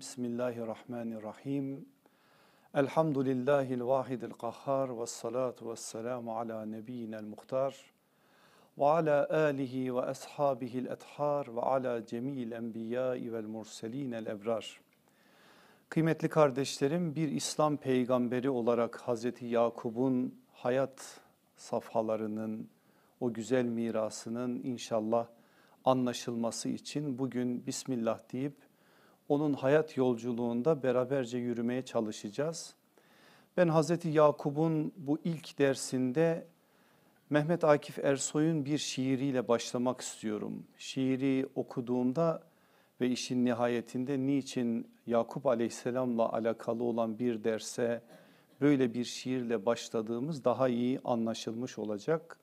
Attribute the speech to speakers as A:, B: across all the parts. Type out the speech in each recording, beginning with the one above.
A: Bismillahirrahmanirrahim. Bismillahirrahmanirrahim. Elhamdülillahil vahidil kahhar ve salatu ve selamu ala nebiyyinel muhtar ve ala alihi ve ashabihil ethar ve ala cemil enbiyai vel murselinel ebrar. Kıymetli kardeşlerim bir İslam peygamberi olarak Hazreti Yakub'un hayat safhalarının o güzel mirasının inşallah anlaşılması için bugün Bismillah deyip onun hayat yolculuğunda beraberce yürümeye çalışacağız. Ben Hazreti Yakup'un bu ilk dersinde Mehmet Akif Ersoy'un bir şiiriyle başlamak istiyorum. Şiiri okuduğumda ve işin nihayetinde niçin Yakup aleyhisselamla alakalı olan bir derse böyle bir şiirle başladığımız daha iyi anlaşılmış olacak.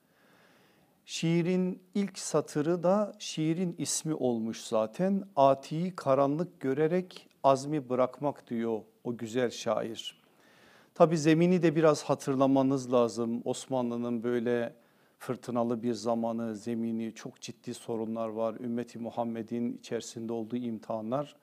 A: Şiirin ilk satırı da şiirin ismi olmuş zaten. Ati'yi karanlık görerek azmi bırakmak diyor o güzel şair. Tabi zemini de biraz hatırlamanız lazım. Osmanlı'nın böyle fırtınalı bir zamanı, zemini, çok ciddi sorunlar var. Ümmeti Muhammed'in içerisinde olduğu imtihanlar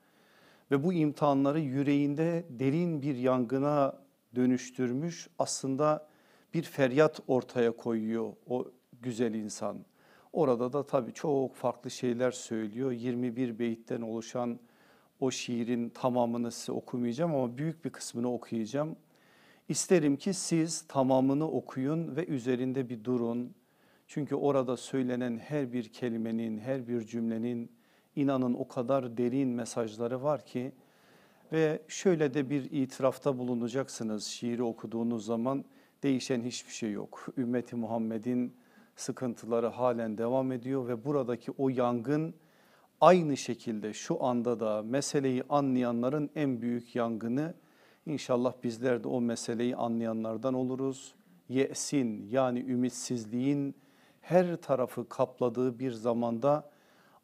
A: ve bu imtihanları yüreğinde derin bir yangına dönüştürmüş. Aslında bir feryat ortaya koyuyor o güzel insan. Orada da tabii çok farklı şeyler söylüyor. 21 beyitten oluşan o şiirin tamamını size okumayacağım ama büyük bir kısmını okuyacağım. İsterim ki siz tamamını okuyun ve üzerinde bir durun. Çünkü orada söylenen her bir kelimenin, her bir cümlenin inanın o kadar derin mesajları var ki ve şöyle de bir itirafta bulunacaksınız şiiri okuduğunuz zaman değişen hiçbir şey yok. Ümmeti Muhammed'in sıkıntıları halen devam ediyor ve buradaki o yangın aynı şekilde şu anda da meseleyi anlayanların en büyük yangını inşallah bizler de o meseleyi anlayanlardan oluruz. Yesin yani ümitsizliğin her tarafı kapladığı bir zamanda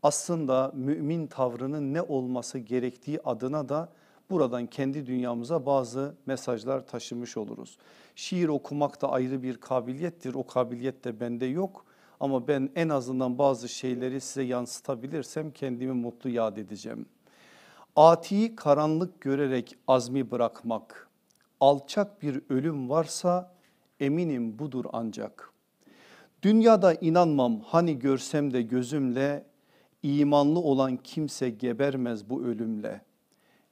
A: aslında mümin tavrının ne olması gerektiği adına da buradan kendi dünyamıza bazı mesajlar taşımış oluruz. Şiir okumak da ayrı bir kabiliyettir. O kabiliyet de bende yok ama ben en azından bazı şeyleri size yansıtabilirsem kendimi mutlu yad edeceğim. Ati'yi karanlık görerek azmi bırakmak, alçak bir ölüm varsa eminim budur ancak. Dünyada inanmam hani görsem de gözümle, imanlı olan kimse gebermez bu ölümle.''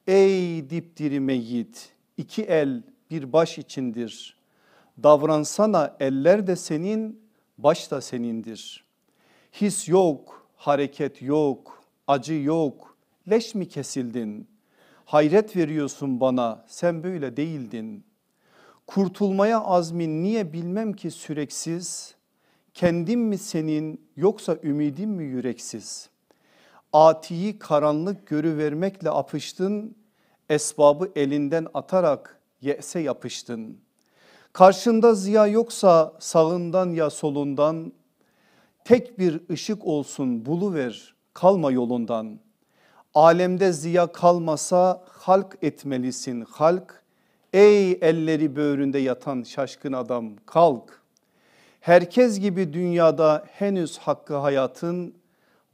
A: Ey dipdiri meyyit iki el bir baş içindir. Davransana eller de senin baş da senindir. His yok, hareket yok, acı yok. Leş mi kesildin? Hayret veriyorsun bana sen böyle değildin. Kurtulmaya azmin niye bilmem ki süreksiz? Kendim mi senin yoksa ümidim mi yüreksiz?'' atiyi karanlık görüvermekle apıştın, esbabı elinden atarak yese yapıştın. Karşında ziya yoksa sağından ya solundan, tek bir ışık olsun buluver kalma yolundan. Alemde ziya kalmasa halk etmelisin halk, ey elleri böğründe yatan şaşkın adam kalk. Herkes gibi dünyada henüz hakkı hayatın,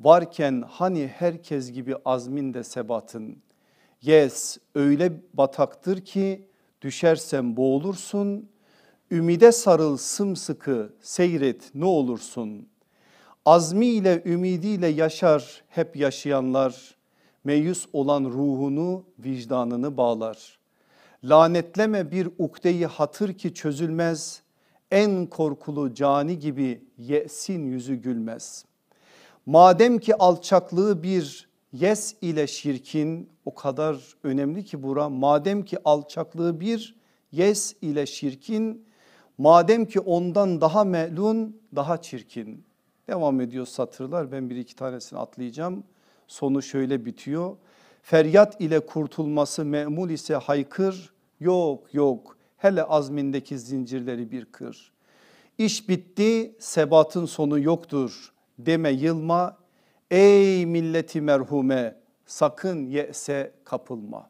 A: varken hani herkes gibi azmin de sebatın. Yes öyle bataktır ki düşersen boğulursun. Ümide sarıl sımsıkı seyret ne olursun. Azmiyle ümidiyle yaşar hep yaşayanlar. Meyus olan ruhunu vicdanını bağlar. Lanetleme bir ukdeyi hatır ki çözülmez. En korkulu cani gibi yesin yüzü gülmez.'' Madem ki alçaklığı bir yes ile şirkin o kadar önemli ki bura madem ki alçaklığı bir yes ile şirkin madem ki ondan daha melun daha çirkin. Devam ediyor satırlar ben bir iki tanesini atlayacağım. Sonu şöyle bitiyor. Feryat ile kurtulması memul ise haykır yok yok hele azmindeki zincirleri bir kır. İş bitti sebatın sonu yoktur deme yılma. Ey milleti merhume sakın yese kapılma.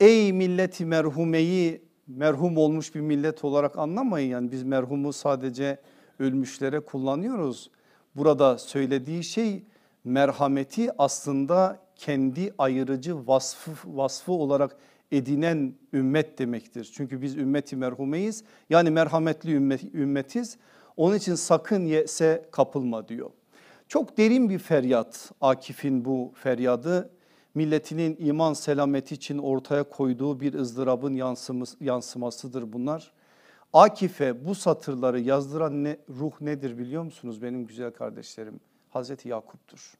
A: Ey milleti merhumeyi merhum olmuş bir millet olarak anlamayın. Yani biz merhumu sadece ölmüşlere kullanıyoruz. Burada söylediği şey merhameti aslında kendi ayırıcı vasfı, vasfı olarak edinen ümmet demektir. Çünkü biz ümmeti merhumeyiz yani merhametli ümmet, ümmetiz. Onun için sakın yese kapılma diyor. Çok derin bir feryat Akif'in bu feryadı milletinin iman selameti için ortaya koyduğu bir ızdırabın yansımasıdır bunlar. Akif'e bu satırları yazdıran ne, ruh nedir biliyor musunuz benim güzel kardeşlerim? Hazreti Yakup'tur.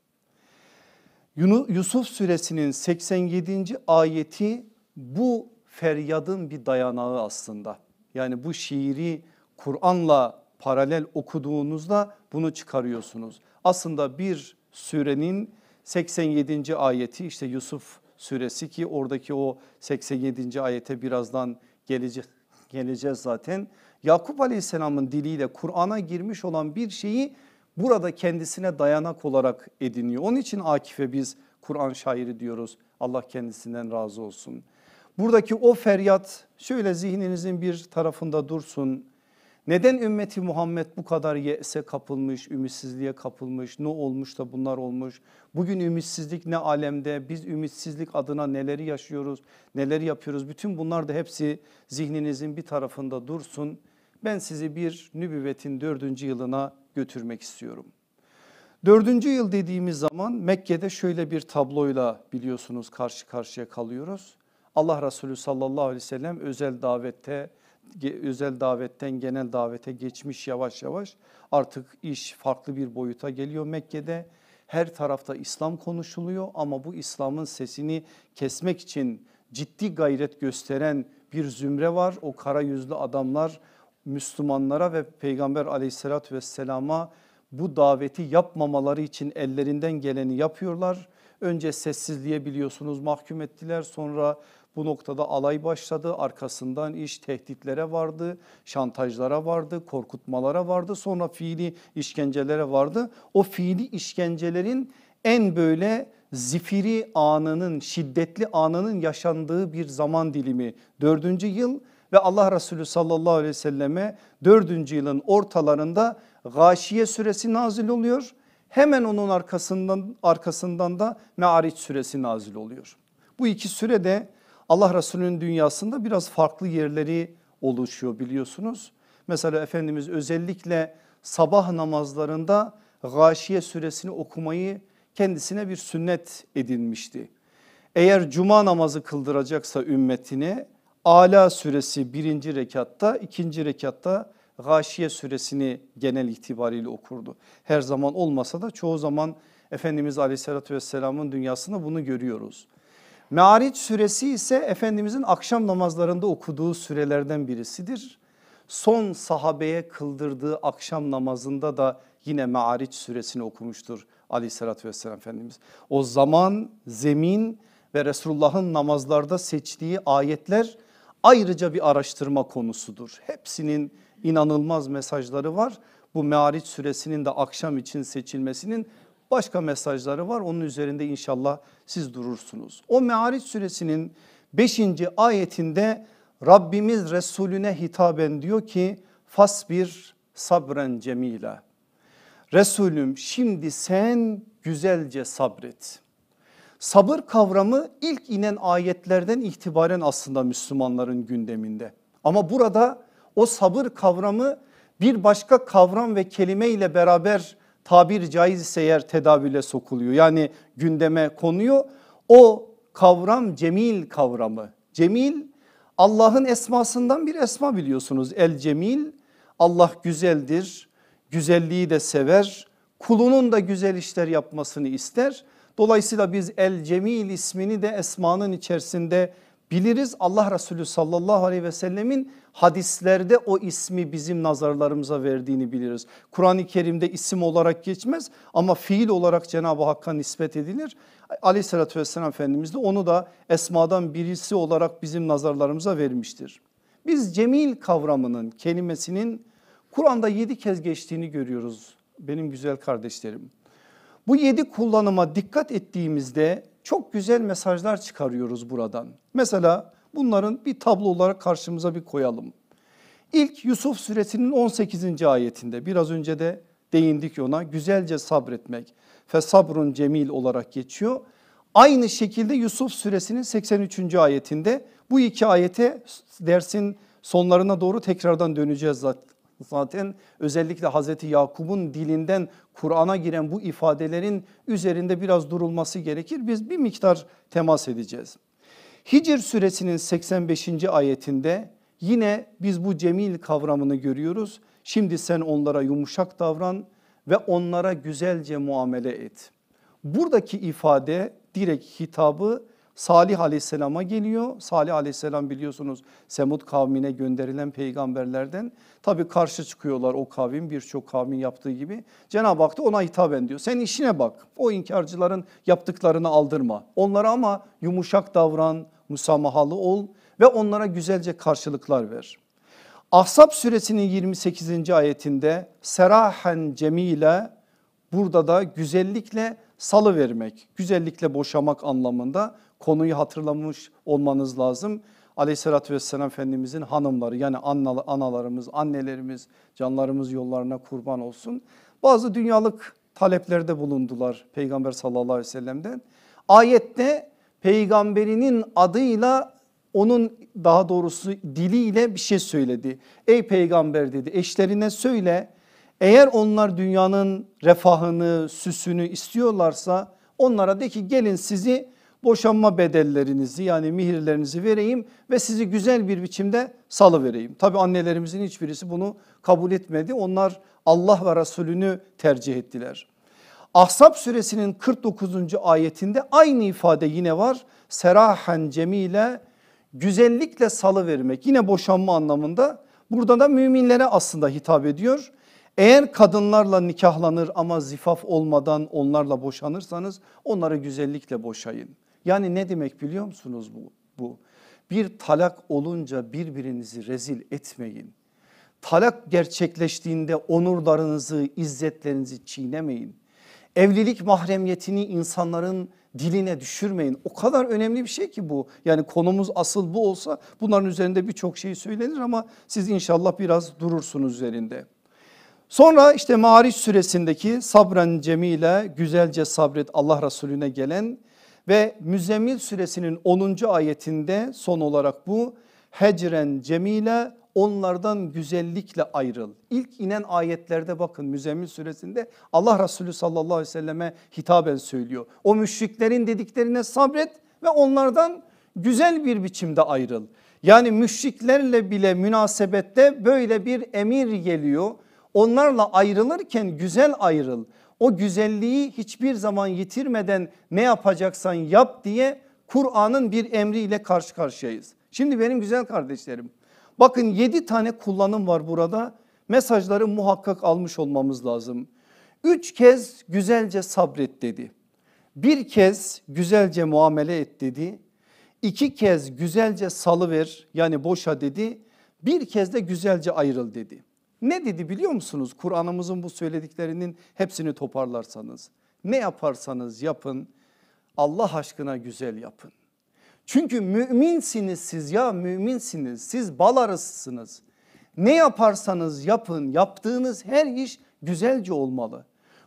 A: Yusuf suresinin 87. ayeti bu feryadın bir dayanağı aslında. Yani bu şiiri Kur'an'la paralel okuduğunuzda bunu çıkarıyorsunuz. Aslında bir sürenin 87. ayeti işte Yusuf suresi ki oradaki o 87. ayete birazdan geleceğiz, geleceğiz zaten. Yakup aleyhisselamın diliyle Kur'an'a girmiş olan bir şeyi burada kendisine dayanak olarak ediniyor. Onun için Akif'e biz Kur'an şairi diyoruz. Allah kendisinden razı olsun. Buradaki o feryat şöyle zihninizin bir tarafında dursun. Neden ümmeti Muhammed bu kadar yese kapılmış, ümitsizliğe kapılmış, ne olmuş da bunlar olmuş? Bugün ümitsizlik ne alemde, biz ümitsizlik adına neleri yaşıyoruz, neleri yapıyoruz? Bütün bunlar da hepsi zihninizin bir tarafında dursun. Ben sizi bir nübüvvetin dördüncü yılına götürmek istiyorum. Dördüncü yıl dediğimiz zaman Mekke'de şöyle bir tabloyla biliyorsunuz karşı karşıya kalıyoruz. Allah Resulü sallallahu aleyhi ve sellem özel davette özel davetten genel davete geçmiş yavaş yavaş. Artık iş farklı bir boyuta geliyor Mekke'de. Her tarafta İslam konuşuluyor ama bu İslam'ın sesini kesmek için ciddi gayret gösteren bir zümre var. O kara yüzlü adamlar Müslümanlara ve Peygamber aleyhissalatü vesselama bu daveti yapmamaları için ellerinden geleni yapıyorlar. Önce sessizliğe biliyorsunuz mahkum ettiler sonra bu noktada alay başladı. Arkasından iş tehditlere vardı, şantajlara vardı, korkutmalara vardı. Sonra fiili işkencelere vardı. O fiili işkencelerin en böyle zifiri anının, şiddetli anının yaşandığı bir zaman dilimi. Dördüncü yıl ve Allah Resulü sallallahu aleyhi ve selleme dördüncü yılın ortalarında Gâşiye suresi nazil oluyor. Hemen onun arkasından arkasından da Me'ariç suresi nazil oluyor. Bu iki sürede Allah Resulü'nün dünyasında biraz farklı yerleri oluşuyor biliyorsunuz. Mesela Efendimiz özellikle sabah namazlarında Gâşiye suresini okumayı kendisine bir sünnet edinmişti. Eğer cuma namazı kıldıracaksa ümmetine Ala suresi birinci rekatta ikinci rekatta Gâşiye suresini genel itibariyle okurdu. Her zaman olmasa da çoğu zaman Efendimiz Aleyhisselatü vesselamın dünyasında bunu görüyoruz. Mearic suresi ise Efendimizin akşam namazlarında okuduğu sürelerden birisidir. Son sahabeye kıldırdığı akşam namazında da yine Mearic suresini okumuştur aleyhissalatü vesselam Efendimiz. O zaman zemin ve Resulullah'ın namazlarda seçtiği ayetler ayrıca bir araştırma konusudur. Hepsinin inanılmaz mesajları var. Bu Mearic suresinin de akşam için seçilmesinin Başka mesajları var onun üzerinde inşallah siz durursunuz. O Meariç suresinin 5. ayetinde Rabbimiz Resulüne hitaben diyor ki fasbir sabren cemila. Resulüm şimdi sen güzelce sabret. Sabır kavramı ilk inen ayetlerden itibaren aslında Müslümanların gündeminde. Ama burada o sabır kavramı bir başka kavram ve kelime ile beraber tabir caiz ise eğer tedavüle sokuluyor. Yani gündeme konuyor. O kavram cemil kavramı. Cemil Allah'ın esmasından bir esma biliyorsunuz. El cemil Allah güzeldir, güzelliği de sever, kulunun da güzel işler yapmasını ister. Dolayısıyla biz El Cemil ismini de esmanın içerisinde biliriz Allah Resulü sallallahu aleyhi ve sellemin hadislerde o ismi bizim nazarlarımıza verdiğini biliriz. Kur'an-ı Kerim'de isim olarak geçmez ama fiil olarak Cenab-ı Hakk'a nispet edilir. Aleyhissalatü vesselam Efendimiz de onu da esmadan birisi olarak bizim nazarlarımıza vermiştir. Biz cemil kavramının kelimesinin Kur'an'da yedi kez geçtiğini görüyoruz benim güzel kardeşlerim. Bu yedi kullanıma dikkat ettiğimizde çok güzel mesajlar çıkarıyoruz buradan. Mesela bunların bir tablo olarak karşımıza bir koyalım. İlk Yusuf suresinin 18. ayetinde biraz önce de değindik ona güzelce sabretmek fe sabrun cemil olarak geçiyor. Aynı şekilde Yusuf suresinin 83. ayetinde bu iki ayete dersin sonlarına doğru tekrardan döneceğiz zaten. Özellikle Hazreti Yakub'un dilinden Kur'an'a giren bu ifadelerin üzerinde biraz durulması gerekir. Biz bir miktar temas edeceğiz. Hicr suresinin 85. ayetinde yine biz bu cemil kavramını görüyoruz. Şimdi sen onlara yumuşak davran ve onlara güzelce muamele et. Buradaki ifade direkt hitabı Salih aleyhisselama geliyor. Salih aleyhisselam biliyorsunuz Semud kavmine gönderilen peygamberlerden. Tabi karşı çıkıyorlar o kavim birçok kavmin yaptığı gibi. Cenab-ı Hak da ona hitaben diyor. Sen işine bak o inkarcıların yaptıklarını aldırma. Onlara ama yumuşak davran, musamahalı ol ve onlara güzelce karşılıklar ver. Ahzab suresinin 28. ayetinde serahen cemile burada da güzellikle salı vermek, güzellikle boşamak anlamında konuyu hatırlamış olmanız lazım. Aleyhissalatü vesselam Efendimizin hanımları yani analarımız, annelerimiz, canlarımız yollarına kurban olsun. Bazı dünyalık taleplerde bulundular Peygamber sallallahu aleyhi ve sellem'den. Ayette peygamberinin adıyla onun daha doğrusu diliyle bir şey söyledi. Ey peygamber dedi eşlerine söyle eğer onlar dünyanın refahını, süsünü istiyorlarsa onlara de ki gelin sizi boşanma bedellerinizi yani mihirlerinizi vereyim ve sizi güzel bir biçimde salı vereyim. Tabi annelerimizin hiçbirisi bunu kabul etmedi. Onlar Allah ve Resulünü tercih ettiler. Ahzab suresinin 49. ayetinde aynı ifade yine var. Serahen cemile güzellikle salı vermek yine boşanma anlamında. Burada da müminlere aslında hitap ediyor. Eğer kadınlarla nikahlanır ama zifaf olmadan onlarla boşanırsanız onları güzellikle boşayın. Yani ne demek biliyor musunuz bu? bu? Bir talak olunca birbirinizi rezil etmeyin. Talak gerçekleştiğinde onurlarınızı, izzetlerinizi çiğnemeyin. Evlilik mahremiyetini insanların diline düşürmeyin. O kadar önemli bir şey ki bu. Yani konumuz asıl bu olsa bunların üzerinde birçok şey söylenir ama siz inşallah biraz durursunuz üzerinde. Sonra işte Mariş suresindeki sabren cemile güzelce sabret Allah Resulüne gelen ve Müzzemmil suresinin 10. ayetinde son olarak bu hecren cemile onlardan güzellikle ayrıl. İlk inen ayetlerde bakın Müzemmil suresinde Allah Resulü sallallahu aleyhi ve selleme hitaben söylüyor. O müşriklerin dediklerine sabret ve onlardan güzel bir biçimde ayrıl. Yani müşriklerle bile münasebette böyle bir emir geliyor. Onlarla ayrılırken güzel ayrıl o güzelliği hiçbir zaman yitirmeden ne yapacaksan yap diye Kur'an'ın bir emriyle karşı karşıyayız. Şimdi benim güzel kardeşlerim bakın 7 tane kullanım var burada mesajları muhakkak almış olmamız lazım. Üç kez güzelce sabret dedi. Bir kez güzelce muamele et dedi. İki kez güzelce salıver yani boşa dedi. Bir kez de güzelce ayrıl dedi. Ne dedi biliyor musunuz? Kur'an'ımızın bu söylediklerinin hepsini toparlarsanız. Ne yaparsanız yapın Allah aşkına güzel yapın. Çünkü müminsiniz siz ya müminsiniz siz bal arısısınız. Ne yaparsanız yapın yaptığınız her iş güzelce olmalı.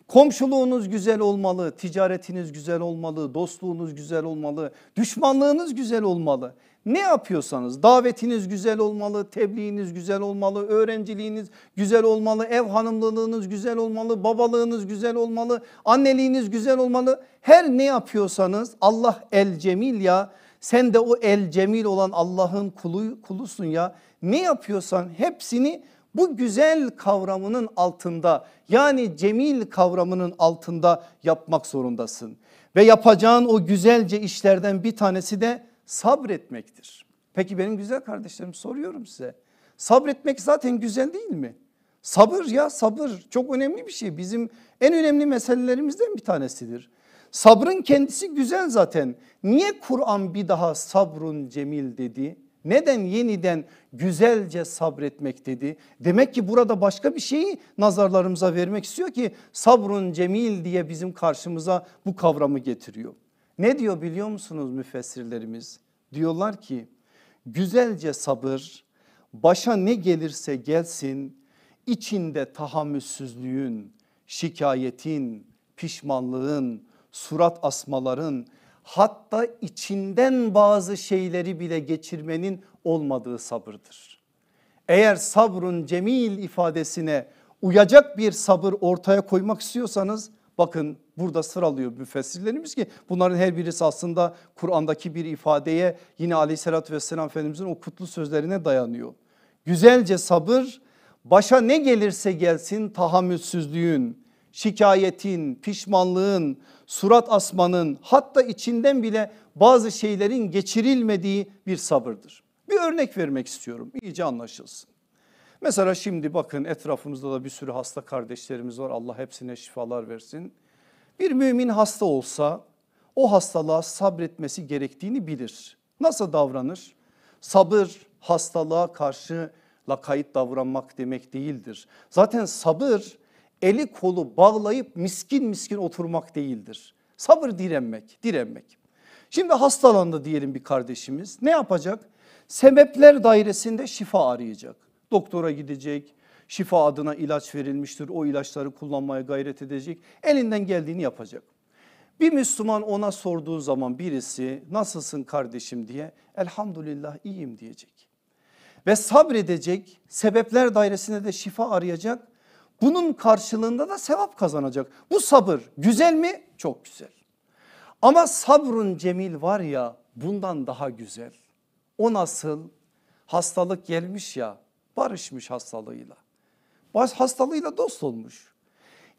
A: Komşuluğunuz güzel olmalı, ticaretiniz güzel olmalı, dostluğunuz güzel olmalı, düşmanlığınız güzel olmalı. Ne yapıyorsanız davetiniz güzel olmalı, tebliğiniz güzel olmalı, öğrenciliğiniz güzel olmalı, ev hanımlılığınız güzel olmalı, babalığınız güzel olmalı, anneliğiniz güzel olmalı. Her ne yapıyorsanız Allah el cemil ya sen de o el cemil olan Allah'ın kulu, kulusun ya. Ne yapıyorsan hepsini bu güzel kavramının altında yani cemil kavramının altında yapmak zorundasın. Ve yapacağın o güzelce işlerden bir tanesi de sabretmektir. Peki benim güzel kardeşlerim soruyorum size. Sabretmek zaten güzel değil mi? Sabır ya sabır çok önemli bir şey. Bizim en önemli meselelerimizden bir tanesidir. Sabrın kendisi güzel zaten. Niye Kur'an bir daha sabrun cemil dedi? Neden yeniden güzelce sabretmek dedi? Demek ki burada başka bir şeyi nazarlarımıza vermek istiyor ki sabrun cemil diye bizim karşımıza bu kavramı getiriyor. Ne diyor biliyor musunuz müfessirlerimiz? Diyorlar ki güzelce sabır başa ne gelirse gelsin içinde tahammülsüzlüğün, şikayetin, pişmanlığın, surat asmaların hatta içinden bazı şeyleri bile geçirmenin olmadığı sabırdır. Eğer sabrun cemil ifadesine uyacak bir sabır ortaya koymak istiyorsanız Bakın burada sıralıyor müfessirlerimiz ki bunların her birisi aslında Kur'an'daki bir ifadeye yine aleyhissalatü vesselam Efendimizin o kutlu sözlerine dayanıyor. Güzelce sabır başa ne gelirse gelsin tahammülsüzlüğün, şikayetin, pişmanlığın, surat asmanın hatta içinden bile bazı şeylerin geçirilmediği bir sabırdır. Bir örnek vermek istiyorum iyice anlaşılsın. Mesela şimdi bakın etrafımızda da bir sürü hasta kardeşlerimiz var. Allah hepsine şifalar versin. Bir mümin hasta olsa o hastalığa sabretmesi gerektiğini bilir. Nasıl davranır? Sabır hastalığa karşı lakayt davranmak demek değildir. Zaten sabır eli kolu bağlayıp miskin miskin oturmak değildir. Sabır direnmek, direnmek. Şimdi hastalandı diyelim bir kardeşimiz. Ne yapacak? Sebepler dairesinde şifa arayacak. Doktora gidecek, şifa adına ilaç verilmiştir. O ilaçları kullanmaya gayret edecek. Elinden geldiğini yapacak. Bir Müslüman ona sorduğu zaman birisi nasılsın kardeşim diye elhamdülillah iyiyim diyecek. Ve sabredecek sebepler dairesinde de şifa arayacak. Bunun karşılığında da sevap kazanacak. Bu sabır güzel mi? Çok güzel. Ama sabrın cemil var ya bundan daha güzel. O nasıl hastalık gelmiş ya barışmış hastalığıyla. Baş hastalığıyla dost olmuş.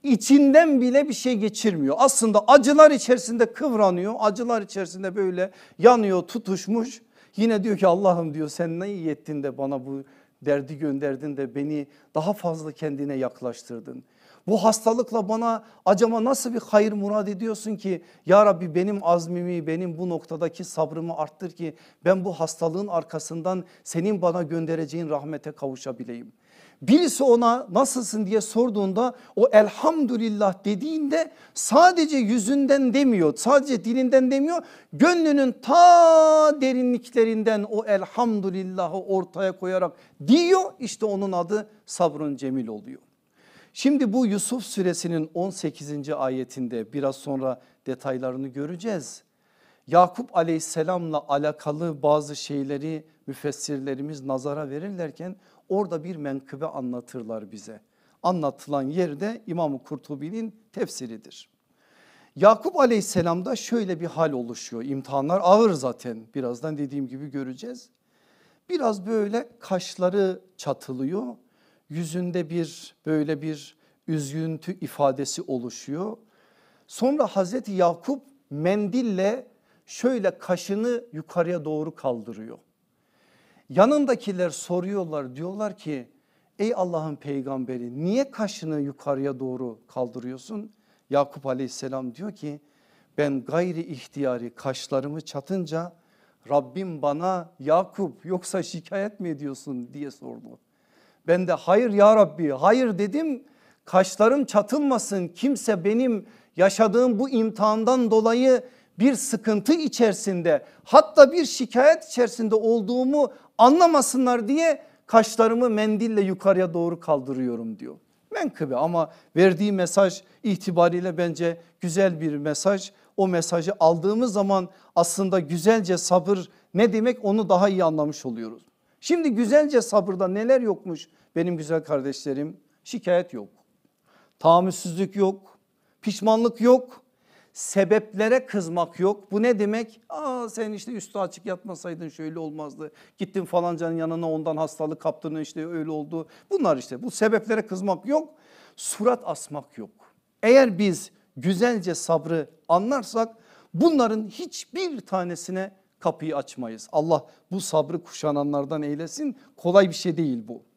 A: İçinden bile bir şey geçirmiyor. Aslında acılar içerisinde kıvranıyor. Acılar içerisinde böyle yanıyor tutuşmuş. Yine diyor ki Allah'ım diyor sen ne iyi ettin de bana bu derdi gönderdin de beni daha fazla kendine yaklaştırdın. Bu hastalıkla bana acaba nasıl bir hayır murad ediyorsun ki ya Rabbi benim azmimi benim bu noktadaki sabrımı arttır ki ben bu hastalığın arkasından senin bana göndereceğin rahmete kavuşabileyim. Birisi ona nasılsın diye sorduğunda o elhamdülillah dediğinde sadece yüzünden demiyor sadece dilinden demiyor gönlünün ta derinliklerinden o elhamdülillahı ortaya koyarak diyor işte onun adı sabrın cemil oluyor. Şimdi bu Yusuf suresinin 18. ayetinde biraz sonra detaylarını göreceğiz. Yakup aleyhisselamla alakalı bazı şeyleri müfessirlerimiz nazara verirlerken orada bir menkıbe anlatırlar bize. Anlatılan yerde İmam-ı Kurtubi'nin tefsiridir. Yakup aleyhisselamda şöyle bir hal oluşuyor. İmtihanlar ağır zaten birazdan dediğim gibi göreceğiz. Biraz böyle kaşları çatılıyor yüzünde bir böyle bir üzüntü ifadesi oluşuyor. Sonra Hazreti Yakup mendille şöyle kaşını yukarıya doğru kaldırıyor. Yanındakiler soruyorlar diyorlar ki ey Allah'ın peygamberi niye kaşını yukarıya doğru kaldırıyorsun? Yakup aleyhisselam diyor ki ben gayri ihtiyari kaşlarımı çatınca Rabbim bana Yakup yoksa şikayet mi ediyorsun diye sordu. Ben de hayır ya Rabbi hayır dedim kaşlarım çatılmasın kimse benim yaşadığım bu imtihandan dolayı bir sıkıntı içerisinde hatta bir şikayet içerisinde olduğumu anlamasınlar diye kaşlarımı mendille yukarıya doğru kaldırıyorum diyor. Menkıbe ama verdiği mesaj itibariyle bence güzel bir mesaj. O mesajı aldığımız zaman aslında güzelce sabır ne demek onu daha iyi anlamış oluyoruz. Şimdi güzelce sabırda neler yokmuş benim güzel kardeşlerim şikayet yok. Tahammülsüzlük yok. Pişmanlık yok. Sebeplere kızmak yok. Bu ne demek? Aa sen işte üstü açık yatmasaydın şöyle olmazdı. Gittin falancanın yanına ondan hastalık kaptın işte öyle oldu. Bunlar işte bu sebeplere kızmak yok. Surat asmak yok. Eğer biz güzelce sabrı anlarsak bunların hiçbir tanesine kapıyı açmayız. Allah bu sabrı kuşananlardan eylesin. Kolay bir şey değil bu.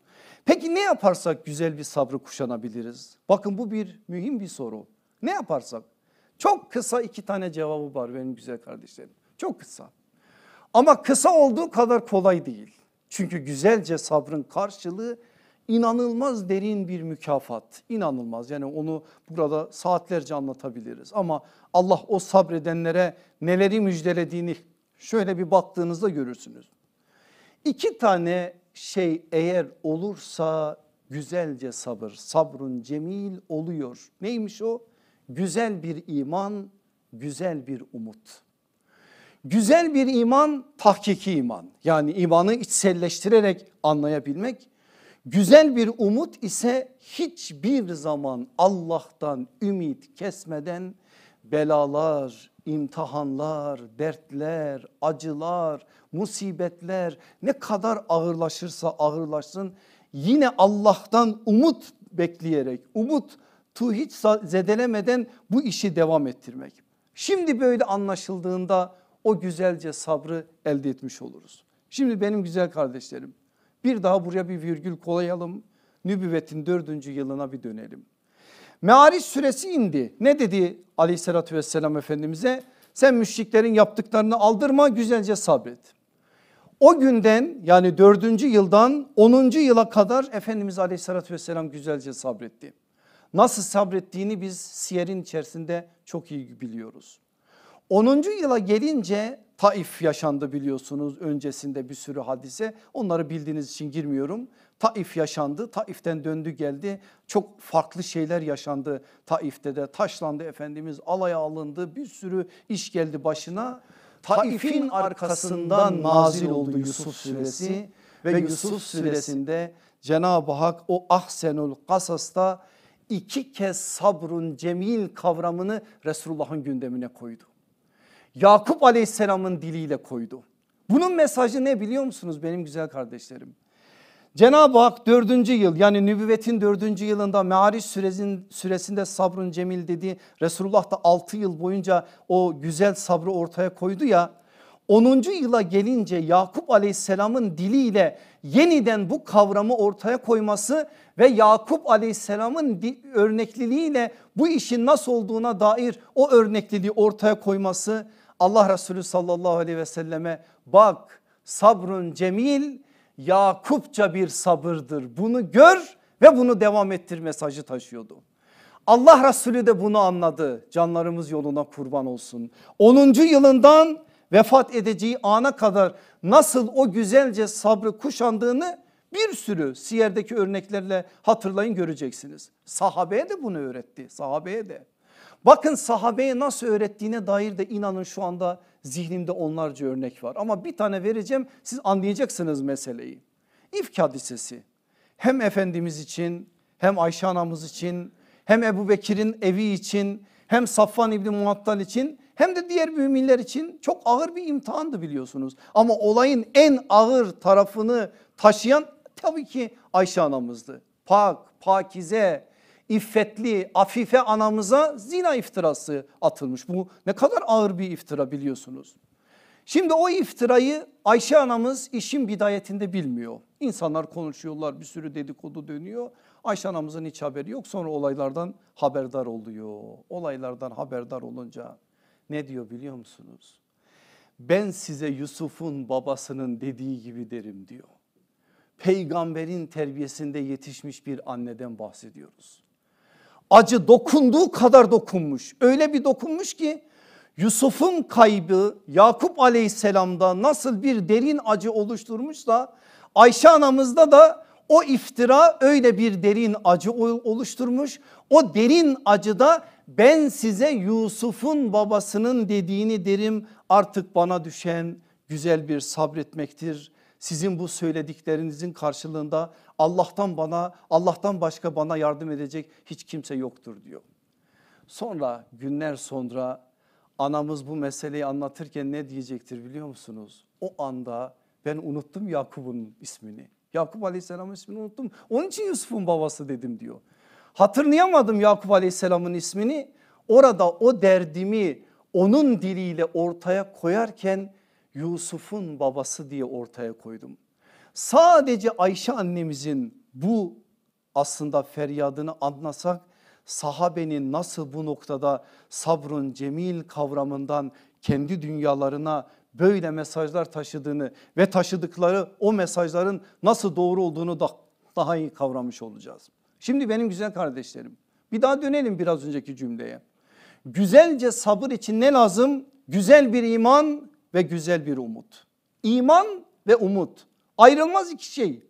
A: Peki ne yaparsak güzel bir sabrı kuşanabiliriz? Bakın bu bir mühim bir soru. Ne yaparsak? Çok kısa iki tane cevabı var benim güzel kardeşlerim. Çok kısa. Ama kısa olduğu kadar kolay değil. Çünkü güzelce sabrın karşılığı inanılmaz derin bir mükafat. İnanılmaz yani onu burada saatlerce anlatabiliriz. Ama Allah o sabredenlere neleri müjdelediğini şöyle bir baktığınızda görürsünüz. İki tane şey eğer olursa güzelce sabır, sabrun cemil oluyor. Neymiş o? Güzel bir iman, güzel bir umut. Güzel bir iman tahkiki iman yani imanı içselleştirerek anlayabilmek. Güzel bir umut ise hiçbir zaman Allah'tan ümit kesmeden belalar, imtihanlar, dertler, acılar, musibetler ne kadar ağırlaşırsa ağırlaşsın yine Allah'tan umut bekleyerek, umut tu hiç zedelemeden bu işi devam ettirmek. Şimdi böyle anlaşıldığında o güzelce sabrı elde etmiş oluruz. Şimdi benim güzel kardeşlerim bir daha buraya bir virgül koyalım. Nübüvvetin dördüncü yılına bir dönelim. Meariz suresi indi. Ne dedi aleyhissalatü vesselam Efendimiz'e? Sen müşriklerin yaptıklarını aldırma güzelce sabret. O günden yani dördüncü yıldan onuncu yıla kadar Efendimiz aleyhissalatü vesselam güzelce sabretti. Nasıl sabrettiğini biz siyerin içerisinde çok iyi biliyoruz. Onuncu yıla gelince Taif yaşandı biliyorsunuz öncesinde bir sürü hadise onları bildiğiniz için girmiyorum. Taif yaşandı. Taif'ten döndü geldi. Çok farklı şeyler yaşandı Taif'te de. Taşlandı Efendimiz alaya alındı. Bir sürü iş geldi başına. Taif'in arkasından nazil oldu Yusuf suresi ve Yusuf suresinde Cenab-ı Hak o ahsenul kasasta iki kez sabrun cemil kavramını Resulullah'ın gündemine koydu. Yakup aleyhisselamın diliyle koydu. Bunun mesajı ne biliyor musunuz benim güzel kardeşlerim? Cenab-ı Hak dördüncü yıl yani nübüvvetin dördüncü yılında meariş süresin, süresinde sabrın cemil dedi. Resulullah da altı yıl boyunca o güzel sabrı ortaya koydu ya. Onuncu yıla gelince Yakup aleyhisselamın diliyle yeniden bu kavramı ortaya koyması ve Yakup aleyhisselamın örnekliliğiyle bu işin nasıl olduğuna dair o örnekliliği ortaya koyması Allah Resulü sallallahu aleyhi ve selleme bak sabrın cemil Yakupça bir sabırdır. Bunu gör ve bunu devam ettir mesajı taşıyordu. Allah Resulü de bunu anladı. Canlarımız yoluna kurban olsun. 10. yılından vefat edeceği ana kadar nasıl o güzelce sabrı kuşandığını bir sürü siyerdeki örneklerle hatırlayın göreceksiniz. Sahabeye de bunu öğretti. Sahabeye de. Bakın sahabeye nasıl öğrettiğine dair de inanın şu anda zihnimde onlarca örnek var. Ama bir tane vereceğim siz anlayacaksınız meseleyi. İfk hadisesi hem Efendimiz için hem Ayşe anamız için hem Ebu Bekir'in evi için hem Safvan İbni Muattal için hem de diğer müminler için çok ağır bir imtihandı biliyorsunuz. Ama olayın en ağır tarafını taşıyan tabii ki Ayşe anamızdı. Pak, pakize, iffetli Afife anamıza zina iftirası atılmış. Bu ne kadar ağır bir iftira biliyorsunuz. Şimdi o iftirayı Ayşe anamız işin bidayetinde bilmiyor. İnsanlar konuşuyorlar bir sürü dedikodu dönüyor. Ayşe anamızın hiç haberi yok sonra olaylardan haberdar oluyor. Olaylardan haberdar olunca ne diyor biliyor musunuz? Ben size Yusuf'un babasının dediği gibi derim diyor. Peygamberin terbiyesinde yetişmiş bir anneden bahsediyoruz acı dokunduğu kadar dokunmuş. Öyle bir dokunmuş ki Yusuf'un kaybı Yakup aleyhisselamda nasıl bir derin acı oluşturmuşsa Ayşe anamızda da o iftira öyle bir derin acı oluşturmuş. O derin acıda ben size Yusuf'un babasının dediğini derim artık bana düşen güzel bir sabretmektir sizin bu söylediklerinizin karşılığında Allah'tan bana Allah'tan başka bana yardım edecek hiç kimse yoktur diyor. Sonra günler sonra anamız bu meseleyi anlatırken ne diyecektir biliyor musunuz? O anda ben unuttum Yakup'un ismini. Yakup Aleyhisselam'ın ismini unuttum. Onun için Yusuf'un babası dedim diyor. Hatırlayamadım Yakup Aleyhisselam'ın ismini. Orada o derdimi onun diliyle ortaya koyarken Yusuf'un babası diye ortaya koydum. Sadece Ayşe annemizin bu aslında feryadını anlasak sahabenin nasıl bu noktada sabrın cemil kavramından kendi dünyalarına böyle mesajlar taşıdığını ve taşıdıkları o mesajların nasıl doğru olduğunu da daha iyi kavramış olacağız. Şimdi benim güzel kardeşlerim bir daha dönelim biraz önceki cümleye. Güzelce sabır için ne lazım? Güzel bir iman ve güzel bir umut. İman ve umut ayrılmaz iki şey.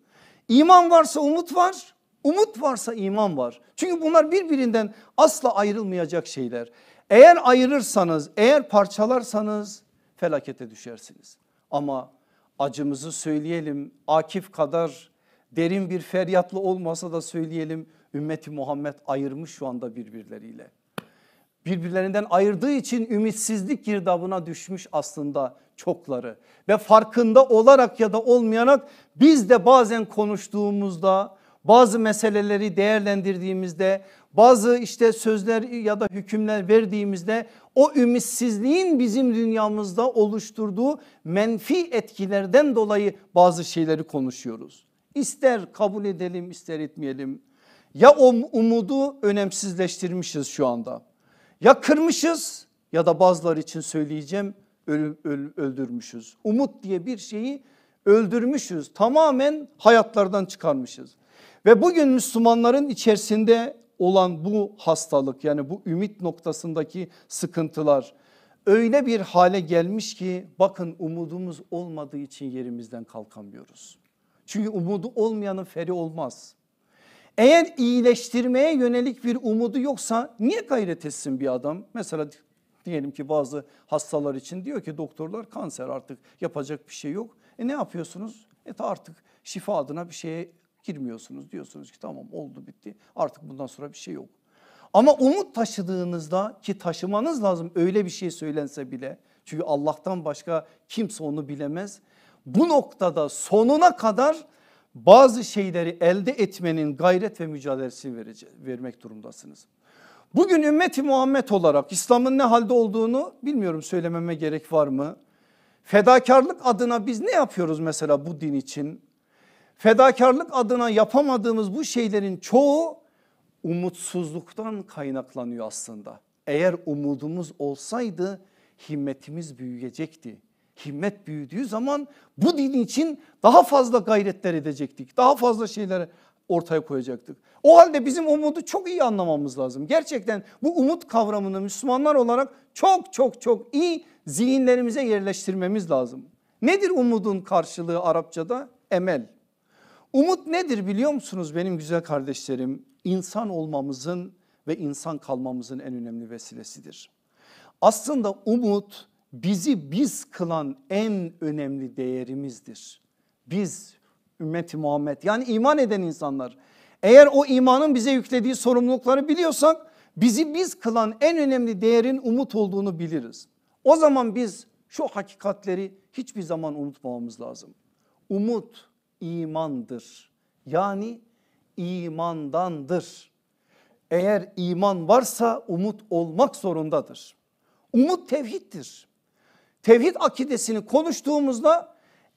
A: İman varsa umut var, umut varsa iman var. Çünkü bunlar birbirinden asla ayrılmayacak şeyler. Eğer ayırırsanız, eğer parçalarsanız felakete düşersiniz. Ama acımızı söyleyelim. Akif kadar derin bir feryatlı olmasa da söyleyelim. Ümmeti Muhammed ayırmış şu anda birbirleriyle birbirlerinden ayırdığı için ümitsizlik girdabına düşmüş aslında çokları. Ve farkında olarak ya da olmayarak biz de bazen konuştuğumuzda bazı meseleleri değerlendirdiğimizde bazı işte sözler ya da hükümler verdiğimizde o ümitsizliğin bizim dünyamızda oluşturduğu menfi etkilerden dolayı bazı şeyleri konuşuyoruz. İster kabul edelim ister etmeyelim ya o umudu önemsizleştirmişiz şu anda. Ya kırmışız ya da bazılar için söyleyeceğim öl, öl, öldürmüşüz. Umut diye bir şeyi öldürmüşüz. Tamamen hayatlardan çıkarmışız. Ve bugün Müslümanların içerisinde olan bu hastalık yani bu ümit noktasındaki sıkıntılar öyle bir hale gelmiş ki bakın umudumuz olmadığı için yerimizden kalkamıyoruz. Çünkü umudu olmayanın feri olmaz. Eğer iyileştirmeye yönelik bir umudu yoksa niye gayret etsin bir adam? Mesela diyelim ki bazı hastalar için diyor ki doktorlar kanser artık yapacak bir şey yok. E ne yapıyorsunuz? E artık şifa adına bir şeye girmiyorsunuz. Diyorsunuz ki tamam oldu bitti artık bundan sonra bir şey yok. Ama umut taşıdığınızda ki taşımanız lazım öyle bir şey söylense bile. Çünkü Allah'tan başka kimse onu bilemez. Bu noktada sonuna kadar bazı şeyleri elde etmenin gayret ve mücadelesi verecek, vermek durumdasınız. Bugün ümmeti Muhammed olarak İslam'ın ne halde olduğunu bilmiyorum söylememe gerek var mı? Fedakarlık adına biz ne yapıyoruz mesela bu din için? Fedakarlık adına yapamadığımız bu şeylerin çoğu umutsuzluktan kaynaklanıyor aslında. Eğer umudumuz olsaydı himmetimiz büyüyecekti himmet büyüdüğü zaman bu din için daha fazla gayretler edecektik. Daha fazla şeylere ortaya koyacaktık. O halde bizim umudu çok iyi anlamamız lazım. Gerçekten bu umut kavramını Müslümanlar olarak çok çok çok iyi zihinlerimize yerleştirmemiz lazım. Nedir umudun karşılığı Arapçada? Emel. Umut nedir biliyor musunuz benim güzel kardeşlerim? İnsan olmamızın ve insan kalmamızın en önemli vesilesidir. Aslında umut bizi biz kılan en önemli değerimizdir. Biz ümmeti Muhammed yani iman eden insanlar. Eğer o imanın bize yüklediği sorumlulukları biliyorsak bizi biz kılan en önemli değerin umut olduğunu biliriz. O zaman biz şu hakikatleri hiçbir zaman unutmamamız lazım. Umut imandır. Yani imandandır. Eğer iman varsa umut olmak zorundadır. Umut tevhiddir tevhid akidesini konuştuğumuzda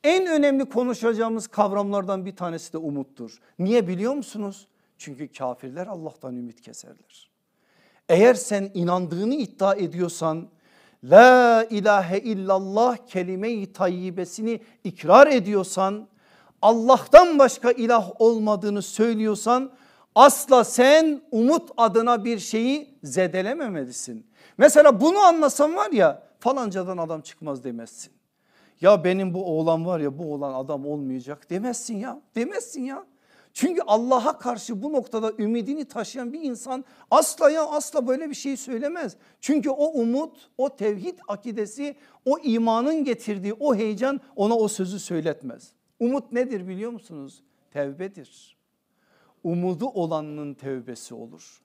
A: en önemli konuşacağımız kavramlardan bir tanesi de umuttur. Niye biliyor musunuz? Çünkü kafirler Allah'tan ümit keserler. Eğer sen inandığını iddia ediyorsan La ilahe illallah kelime-i tayyibesini ikrar ediyorsan Allah'tan başka ilah olmadığını söylüyorsan asla sen umut adına bir şeyi zedelememelisin. Mesela bunu anlasan var ya falancadan adam çıkmaz demezsin. Ya benim bu oğlan var ya bu oğlan adam olmayacak demezsin ya demezsin ya. Çünkü Allah'a karşı bu noktada ümidini taşıyan bir insan asla ya asla böyle bir şey söylemez. Çünkü o umut, o tevhid akidesi, o imanın getirdiği o heyecan ona o sözü söyletmez. Umut nedir biliyor musunuz? Tevbedir. Umudu olanın tevbesi olur.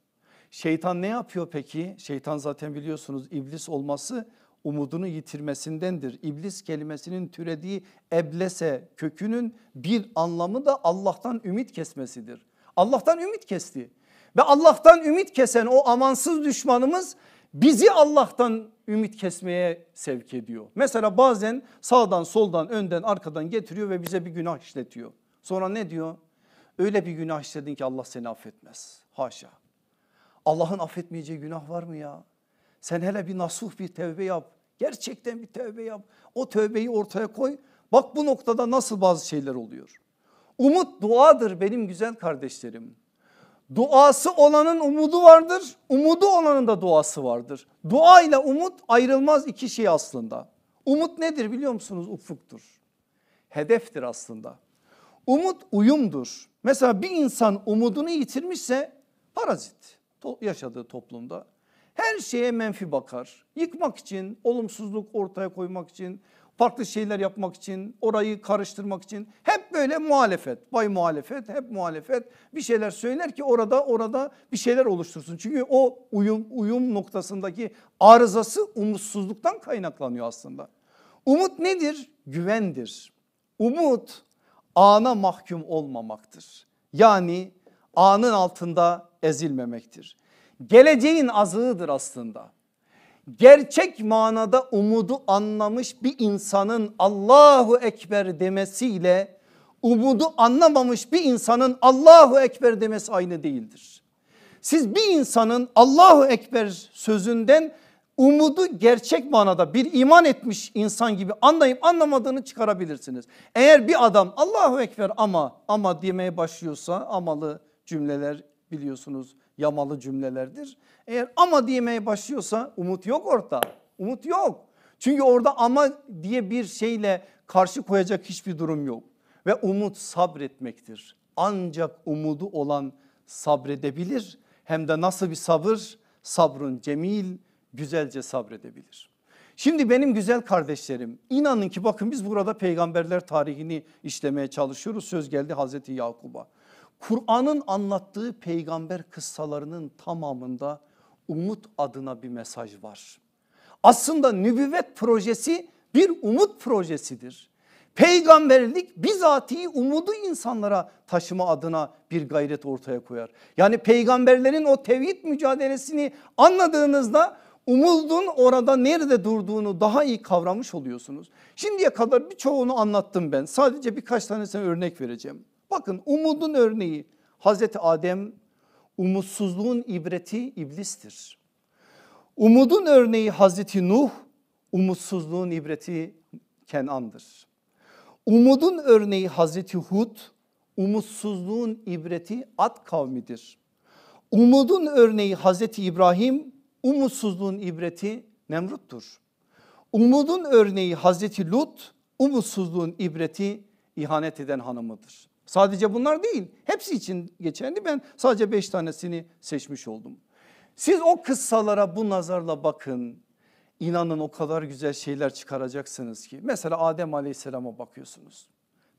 A: Şeytan ne yapıyor peki? Şeytan zaten biliyorsunuz iblis olması umudunu yitirmesindendir. İblis kelimesinin türediği eblese kökünün bir anlamı da Allah'tan ümit kesmesidir. Allah'tan ümit kesti ve Allah'tan ümit kesen o amansız düşmanımız bizi Allah'tan ümit kesmeye sevk ediyor. Mesela bazen sağdan soldan önden arkadan getiriyor ve bize bir günah işletiyor. Sonra ne diyor? Öyle bir günah işledin ki Allah seni affetmez. Haşa. Allah'ın affetmeyeceği günah var mı ya? Sen hele bir nasuh bir tevbe yap. Gerçekten bir tevbe yap. O tövbeyi ortaya koy. Bak bu noktada nasıl bazı şeyler oluyor. Umut duadır benim güzel kardeşlerim. Duası olanın umudu vardır. Umudu olanın da duası vardır. Dua ile umut ayrılmaz iki şey aslında. Umut nedir biliyor musunuz? Ufuktur. Hedeftir aslında. Umut uyumdur. Mesela bir insan umudunu yitirmişse parazit yaşadığı toplumda her şeye menfi bakar. Yıkmak için, olumsuzluk ortaya koymak için, farklı şeyler yapmak için, orayı karıştırmak için hep böyle muhalefet. Bay muhalefet, hep muhalefet. Bir şeyler söyler ki orada orada bir şeyler oluştursun. Çünkü o uyum uyum noktasındaki arızası umutsuzluktan kaynaklanıyor aslında. Umut nedir? Güvendir. Umut ana mahkum olmamaktır. Yani anın altında ezilmemektir geleceğin azığıdır aslında. Gerçek manada umudu anlamış bir insanın Allahu Ekber demesiyle umudu anlamamış bir insanın Allahu Ekber demesi aynı değildir. Siz bir insanın Allahu Ekber sözünden umudu gerçek manada bir iman etmiş insan gibi anlayıp anlamadığını çıkarabilirsiniz. Eğer bir adam Allahu Ekber ama ama demeye başlıyorsa amalı cümleler biliyorsunuz yamalı cümlelerdir. Eğer ama diyemeye başlıyorsa umut yok orada. Umut yok. Çünkü orada ama diye bir şeyle karşı koyacak hiçbir durum yok. Ve umut sabretmektir. Ancak umudu olan sabredebilir. Hem de nasıl bir sabır? Sabrın cemil, güzelce sabredebilir. Şimdi benim güzel kardeşlerim inanın ki bakın biz burada peygamberler tarihini işlemeye çalışıyoruz. Söz geldi Hazreti Yakub'a. Kur'an'ın anlattığı peygamber kıssalarının tamamında umut adına bir mesaj var. Aslında nübüvvet projesi bir umut projesidir. Peygamberlik bizatihi umudu insanlara taşıma adına bir gayret ortaya koyar. Yani peygamberlerin o tevhid mücadelesini anladığınızda umudun orada nerede durduğunu daha iyi kavramış oluyorsunuz. Şimdiye kadar birçoğunu anlattım ben sadece birkaç tanesine örnek vereceğim. Bakın umudun örneği Hazreti Adem umutsuzluğun ibreti iblistir. Umudun örneği Hazreti Nuh umutsuzluğun ibreti Kenan'dır. Umudun örneği Hazreti Hud umutsuzluğun ibreti Ad kavmidir. Umudun örneği Hazreti İbrahim umutsuzluğun ibreti Nemrut'tur. Umudun örneği Hazreti Lut umutsuzluğun ibreti ihanet eden hanımıdır. Sadece bunlar değil hepsi için geçerli ben sadece beş tanesini seçmiş oldum. Siz o kıssalara bu nazarla bakın inanın o kadar güzel şeyler çıkaracaksınız ki. Mesela Adem aleyhisselama bakıyorsunuz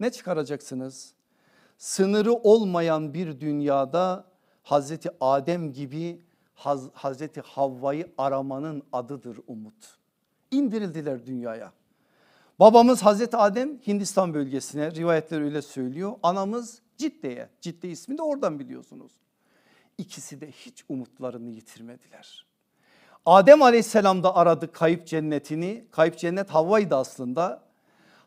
A: ne çıkaracaksınız? Sınırı olmayan bir dünyada Hazreti Adem gibi Hazreti Havva'yı aramanın adıdır umut. İndirildiler dünyaya. Babamız Hazreti Adem Hindistan bölgesine rivayetler öyle söylüyor. Anamız Cidde'ye. Cidde ismi de oradan biliyorsunuz. İkisi de hiç umutlarını yitirmediler. Adem aleyhisselam da aradı kayıp cennetini. Kayıp cennet Havva'ydı aslında.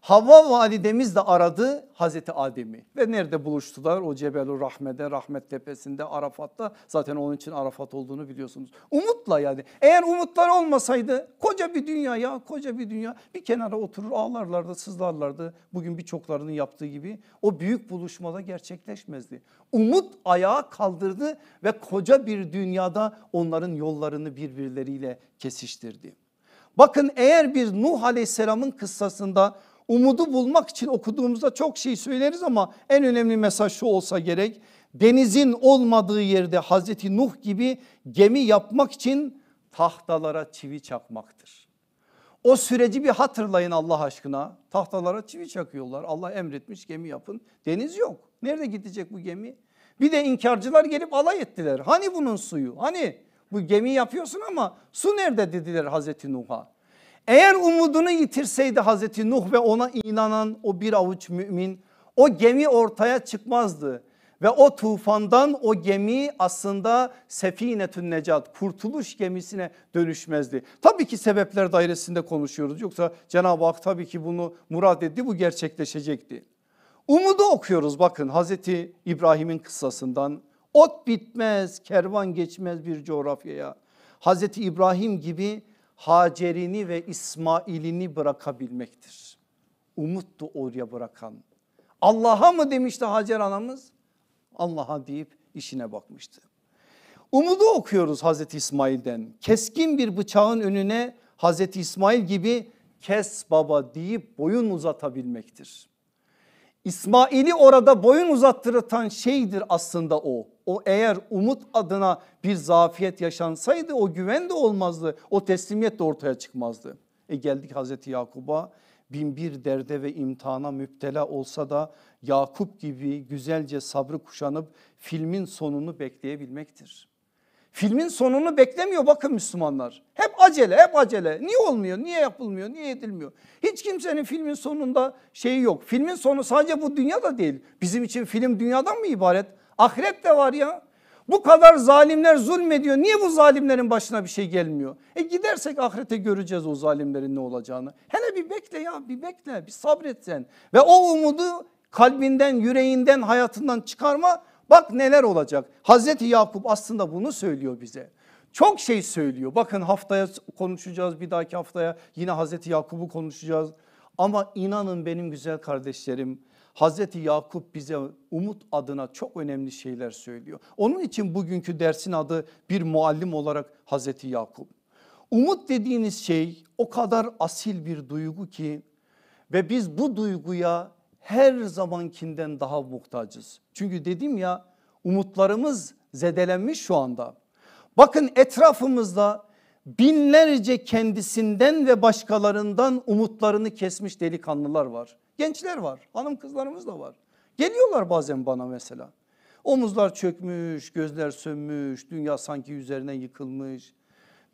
A: Havva validemiz de aradı Hazreti Adem'i ve nerede buluştular? O Cebelur Rahme'de, Rahmet Tepesi'nde, Arafat'ta zaten onun için Arafat olduğunu biliyorsunuz. Umutla yani eğer umutlar olmasaydı koca bir dünya ya koca bir dünya bir kenara oturur ağlarlardı sızlarlardı. Bugün birçoklarının yaptığı gibi o büyük buluşmada gerçekleşmezdi. Umut ayağa kaldırdı ve koca bir dünyada onların yollarını birbirleriyle kesiştirdi. Bakın eğer bir Nuh aleyhisselamın kıssasında Umudu bulmak için okuduğumuzda çok şey söyleriz ama en önemli mesaj şu olsa gerek. Denizin olmadığı yerde Hazreti Nuh gibi gemi yapmak için tahtalara çivi çakmaktır. O süreci bir hatırlayın Allah aşkına. Tahtalara çivi çakıyorlar. Allah emretmiş gemi yapın. Deniz yok. Nerede gidecek bu gemi? Bir de inkarcılar gelip alay ettiler. Hani bunun suyu? Hani bu gemi yapıyorsun ama su nerede dediler Hazreti Nuh'a. Eğer umudunu yitirseydi Hazreti Nuh ve ona inanan o bir avuç mümin o gemi ortaya çıkmazdı. Ve o tufandan o gemi aslında sefinetün necat kurtuluş gemisine dönüşmezdi. Tabii ki sebepler dairesinde konuşuyoruz yoksa Cenab-ı Hak tabii ki bunu murad etti bu gerçekleşecekti. Umudu okuyoruz bakın Hazreti İbrahim'in kıssasından ot bitmez kervan geçmez bir coğrafyaya. Hazreti İbrahim gibi Hacer'ini ve İsmail'ini bırakabilmektir. Umuttu oraya bırakan. Allah'a mı demişti Hacer anamız? Allah'a deyip işine bakmıştı. Umudu okuyoruz Hazreti İsmail'den. Keskin bir bıçağın önüne Hazreti İsmail gibi kes baba deyip boyun uzatabilmektir. İsmail'i orada boyun uzattırtan şeydir aslında o o eğer umut adına bir zafiyet yaşansaydı o güven de olmazdı. O teslimiyet de ortaya çıkmazdı. E geldik Hazreti Yakub'a bin bir derde ve imtihana müptela olsa da Yakup gibi güzelce sabrı kuşanıp filmin sonunu bekleyebilmektir. Filmin sonunu beklemiyor bakın Müslümanlar. Hep acele hep acele. Niye olmuyor? Niye yapılmıyor? Niye edilmiyor? Hiç kimsenin filmin sonunda şeyi yok. Filmin sonu sadece bu dünyada değil. Bizim için film dünyadan mı ibaret? Ahiret de var ya. Bu kadar zalimler zulmediyor. Niye bu zalimlerin başına bir şey gelmiyor? E gidersek ahirete göreceğiz o zalimlerin ne olacağını. Hele bir bekle ya bir bekle bir sabret sen. Ve o umudu kalbinden yüreğinden hayatından çıkarma bak neler olacak. Hazreti Yakup aslında bunu söylüyor bize. Çok şey söylüyor bakın haftaya konuşacağız bir dahaki haftaya yine Hazreti Yakup'u konuşacağız. Ama inanın benim güzel kardeşlerim Hazreti Yakup bize umut adına çok önemli şeyler söylüyor. Onun için bugünkü dersin adı bir muallim olarak Hazreti Yakup. Umut dediğiniz şey o kadar asil bir duygu ki ve biz bu duyguya her zamankinden daha muhtacız. Çünkü dedim ya umutlarımız zedelenmiş şu anda. Bakın etrafımızda binlerce kendisinden ve başkalarından umutlarını kesmiş delikanlılar var. Gençler var, hanım kızlarımız da var. Geliyorlar bazen bana mesela. Omuzlar çökmüş, gözler sönmüş, dünya sanki üzerine yıkılmış.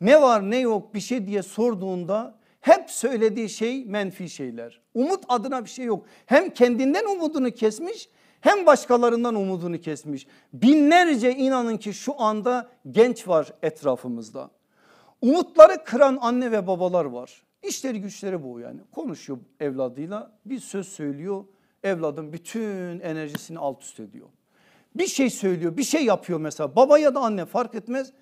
A: Ne var ne yok bir şey diye sorduğunda hep söylediği şey menfi şeyler. Umut adına bir şey yok. Hem kendinden umudunu kesmiş hem başkalarından umudunu kesmiş. Binlerce inanın ki şu anda genç var etrafımızda. Umutları kıran anne ve babalar var. İşleri güçleri bu yani. Konuşuyor evladıyla bir söz söylüyor. Evladın bütün enerjisini alt üst ediyor. Bir şey söylüyor bir şey yapıyor mesela baba ya da anne fark etmez.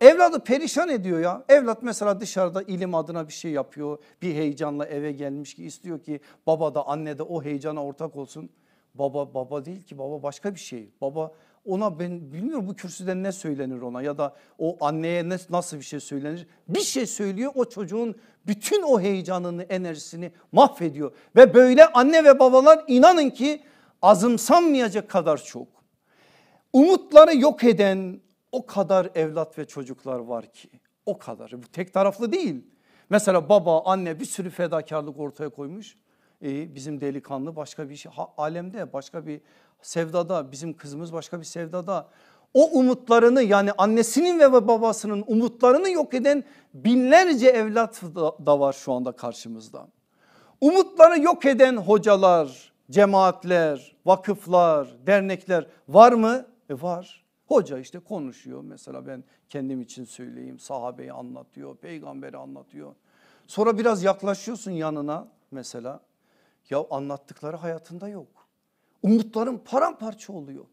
A: Evladı perişan ediyor ya. Evlat mesela dışarıda ilim adına bir şey yapıyor. Bir heyecanla eve gelmiş ki istiyor ki baba da anne de o heyecana ortak olsun. Baba baba değil ki baba başka bir şey. Baba ona ben bilmiyorum bu kürsüden ne söylenir ona ya da o anneye ne, nasıl bir şey söylenir. Bir şey söylüyor o çocuğun bütün o heyecanını enerjisini mahvediyor. Ve böyle anne ve babalar inanın ki azımsanmayacak kadar çok. Umutları yok eden o kadar evlat ve çocuklar var ki o kadar. Bu tek taraflı değil. Mesela baba anne bir sürü fedakarlık ortaya koymuş. Ee, bizim delikanlı başka bir şey, alemde başka bir sevdada, bizim kızımız başka bir sevdada. O umutlarını yani annesinin ve babasının umutlarını yok eden binlerce evlat da var şu anda karşımızda. Umutları yok eden hocalar, cemaatler, vakıflar, dernekler var mı? E var. Hoca işte konuşuyor mesela ben kendim için söyleyeyim sahabeyi anlatıyor peygamberi anlatıyor. Sonra biraz yaklaşıyorsun yanına mesela ya anlattıkları hayatında yok. Umutların paramparça oluyor.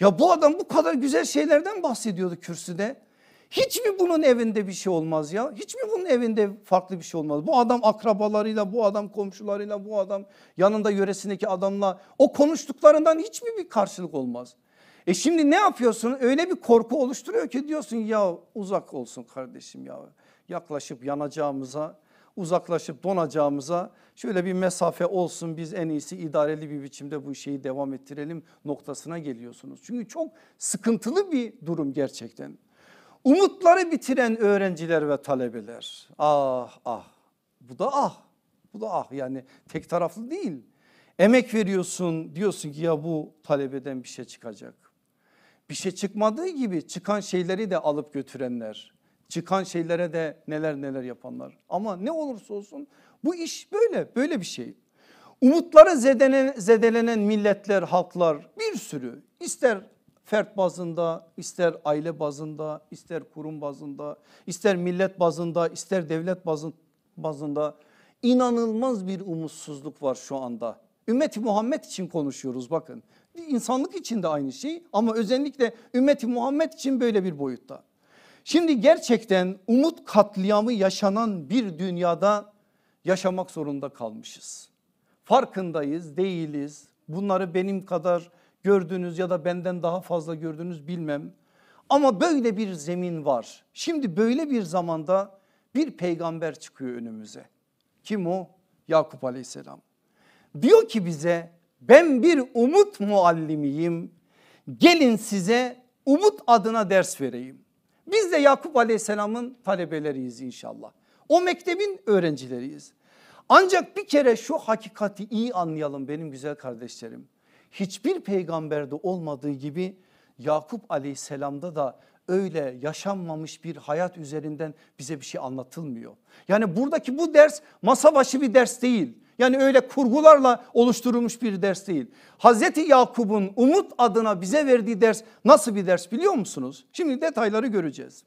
A: Ya bu adam bu kadar güzel şeylerden bahsediyordu kürsüde. Hiç mi bunun evinde bir şey olmaz ya? Hiç mi bunun evinde farklı bir şey olmaz? Bu adam akrabalarıyla, bu adam komşularıyla, bu adam yanında yöresindeki adamla o konuştuklarından hiç mi bir karşılık olmaz? E şimdi ne yapıyorsun? Öyle bir korku oluşturuyor ki diyorsun ya uzak olsun kardeşim ya. Yaklaşıp yanacağımıza uzaklaşıp donacağımıza şöyle bir mesafe olsun biz en iyisi idareli bir biçimde bu şeyi devam ettirelim noktasına geliyorsunuz. Çünkü çok sıkıntılı bir durum gerçekten. Umutları bitiren öğrenciler ve talebeler ah ah bu da ah bu da ah yani tek taraflı değil. Emek veriyorsun diyorsun ki ya bu talebeden bir şey çıkacak. Bir şey çıkmadığı gibi çıkan şeyleri de alıp götürenler çıkan şeylere de neler neler yapanlar. Ama ne olursa olsun bu iş böyle böyle bir şey. Umutları zedelen, zedelenen milletler, halklar bir sürü ister fert bazında, ister aile bazında, ister kurum bazında, ister millet bazında, ister devlet bazında inanılmaz bir umutsuzluk var şu anda. Ümmet-i Muhammed için konuşuyoruz bakın. İnsanlık için de aynı şey ama özellikle Ümmet-i Muhammed için böyle bir boyutta. Şimdi gerçekten umut katliamı yaşanan bir dünyada yaşamak zorunda kalmışız. Farkındayız değiliz bunları benim kadar gördünüz ya da benden daha fazla gördünüz bilmem. Ama böyle bir zemin var. Şimdi böyle bir zamanda bir peygamber çıkıyor önümüze. Kim o? Yakup aleyhisselam. Diyor ki bize ben bir umut muallimiyim. Gelin size umut adına ders vereyim. Biz de Yakup aleyhisselamın talebeleriyiz inşallah. O mektebin öğrencileriyiz. Ancak bir kere şu hakikati iyi anlayalım benim güzel kardeşlerim. Hiçbir peygamberde olmadığı gibi Yakup aleyhisselamda da öyle yaşanmamış bir hayat üzerinden bize bir şey anlatılmıyor. Yani buradaki bu ders masa başı bir ders değil. Yani öyle kurgularla oluşturulmuş bir ders değil. Hazreti Yakup'un umut adına bize verdiği ders nasıl bir ders biliyor musunuz? Şimdi detayları göreceğiz.